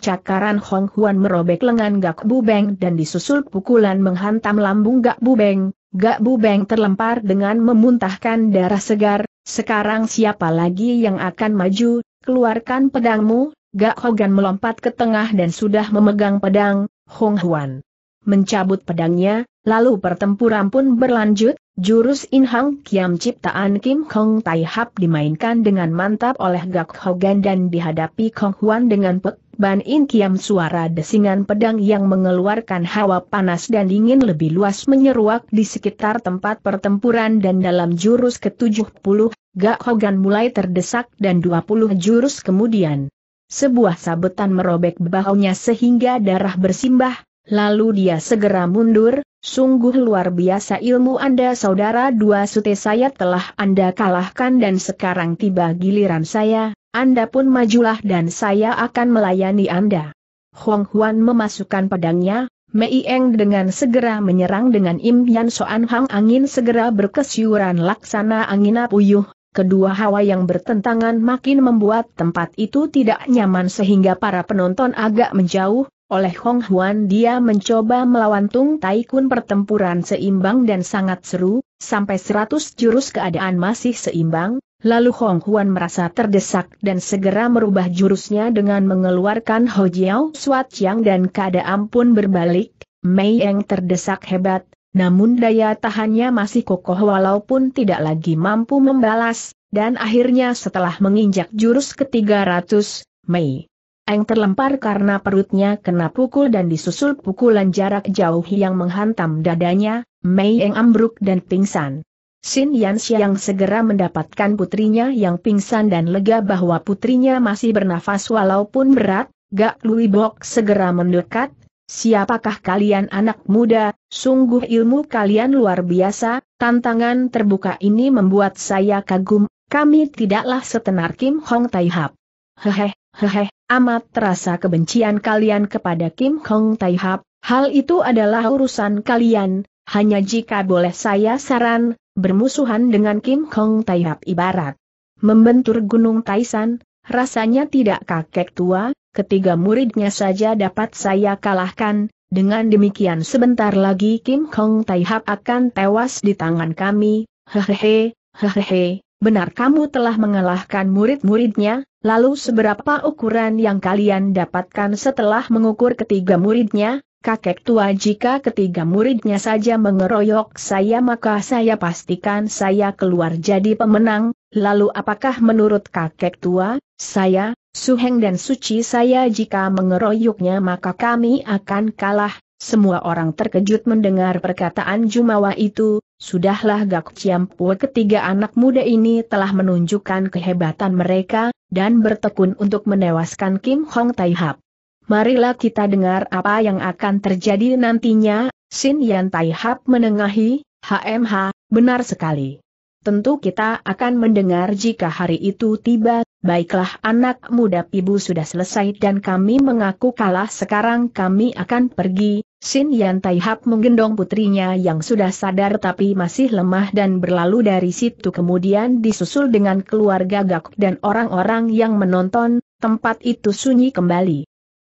cakaran Hong Huan merobek lengan Gak Bu Beng dan disusul pukulan menghantam lambung Gak Bu Beng. Gak Bu Beng terlempar dengan memuntahkan darah segar, sekarang siapa lagi yang akan maju, keluarkan pedangmu, Gak Hogan melompat ke tengah dan sudah memegang pedang, Hong Huan. Mencabut pedangnya, lalu pertempuran pun berlanjut, jurus In Hang Kiam ciptaan Kim Kong Tai Hap dimainkan dengan mantap oleh Gak Hogan dan dihadapi Kong Huan dengan pek Ban In Kiam suara desingan pedang yang mengeluarkan hawa panas dan dingin lebih luas menyeruak di sekitar tempat pertempuran dan dalam jurus ke-70, Gak Hogan mulai terdesak dan 20 jurus kemudian. Sebuah sabetan merobek bahunya sehingga darah bersimbah, lalu dia segera mundur, sungguh luar biasa ilmu Anda saudara dua sute saya telah Anda kalahkan dan sekarang tiba giliran saya, Anda pun majulah dan saya akan melayani Anda. Huang Huan memasukkan pedangnya, Mei Eng dengan segera menyerang dengan Im Yan Soan Hang angin segera berkesiuran laksana angin puyuh, kedua hawa yang bertentangan makin membuat tempat itu tidak nyaman sehingga para penonton agak menjauh, oleh Hong Huan dia mencoba melawan Tung Tai Kun pertempuran seimbang dan sangat seru, sampai seratus jurus keadaan masih seimbang, lalu Hong Huan merasa terdesak dan segera merubah jurusnya dengan mengeluarkan Ho Jiao Suat Yang dan keadaan pun berbalik, Mei Yang terdesak hebat, namun daya tahannya masih kokoh walaupun tidak lagi mampu membalas, dan akhirnya setelah menginjak jurus ke-300, Mei Eng terlempar karena perutnya kena pukul dan disusul pukulan jarak jauh yang menghantam dadanya, Mei Eng ambruk dan pingsan. Sin Yan Xiang segera mendapatkan putrinya yang pingsan dan lega bahwa putrinya masih bernafas walaupun berat, Gak Lui Bok segera mendekat, Siapakah kalian anak muda, sungguh ilmu kalian luar biasa, tantangan terbuka ini membuat saya kagum, kami tidaklah setenar Kim Hong Tai Hap. Hehehe, amat terasa kebencian kalian kepada Kim Hong Tai Hap, hal itu adalah urusan kalian, hanya jika boleh saya saran, bermusuhan dengan Kim Hong Tai Hap ibarat. Membentur Gunung Taisan, rasanya tidak kakek tua, ketiga muridnya saja dapat saya kalahkan, dengan demikian sebentar lagi Kim Kong Tai Hap akan tewas di tangan kami, hehehe, hehehe, benar kamu telah mengalahkan murid-muridnya, lalu seberapa ukuran yang kalian dapatkan setelah mengukur ketiga muridnya, kakek tua jika ketiga muridnya saja mengeroyok saya maka saya pastikan saya keluar jadi pemenang, lalu apakah menurut kakek tua, saya, Suheng dan Suci saya jika mengeroyoknya maka kami akan kalah. Semua orang terkejut mendengar perkataan Jumawa itu, sudahlah Gak Ciampua ketiga anak muda ini telah menunjukkan kehebatan mereka, dan bertekun untuk menewaskan Kim Hong Tai Hap. Marilah kita dengar apa yang akan terjadi nantinya, Sin Yan Tai Hap menengahi, HMH, benar sekali. Tentu kita akan mendengar jika hari itu tiba, Baiklah anak muda ibu sudah selesai dan kami mengaku kalah sekarang kami akan pergi, Sin Yan Taihap menggendong putrinya yang sudah sadar tapi masih lemah dan berlalu dari situ kemudian disusul dengan keluarga Gak dan orang-orang yang menonton, tempat itu sunyi kembali.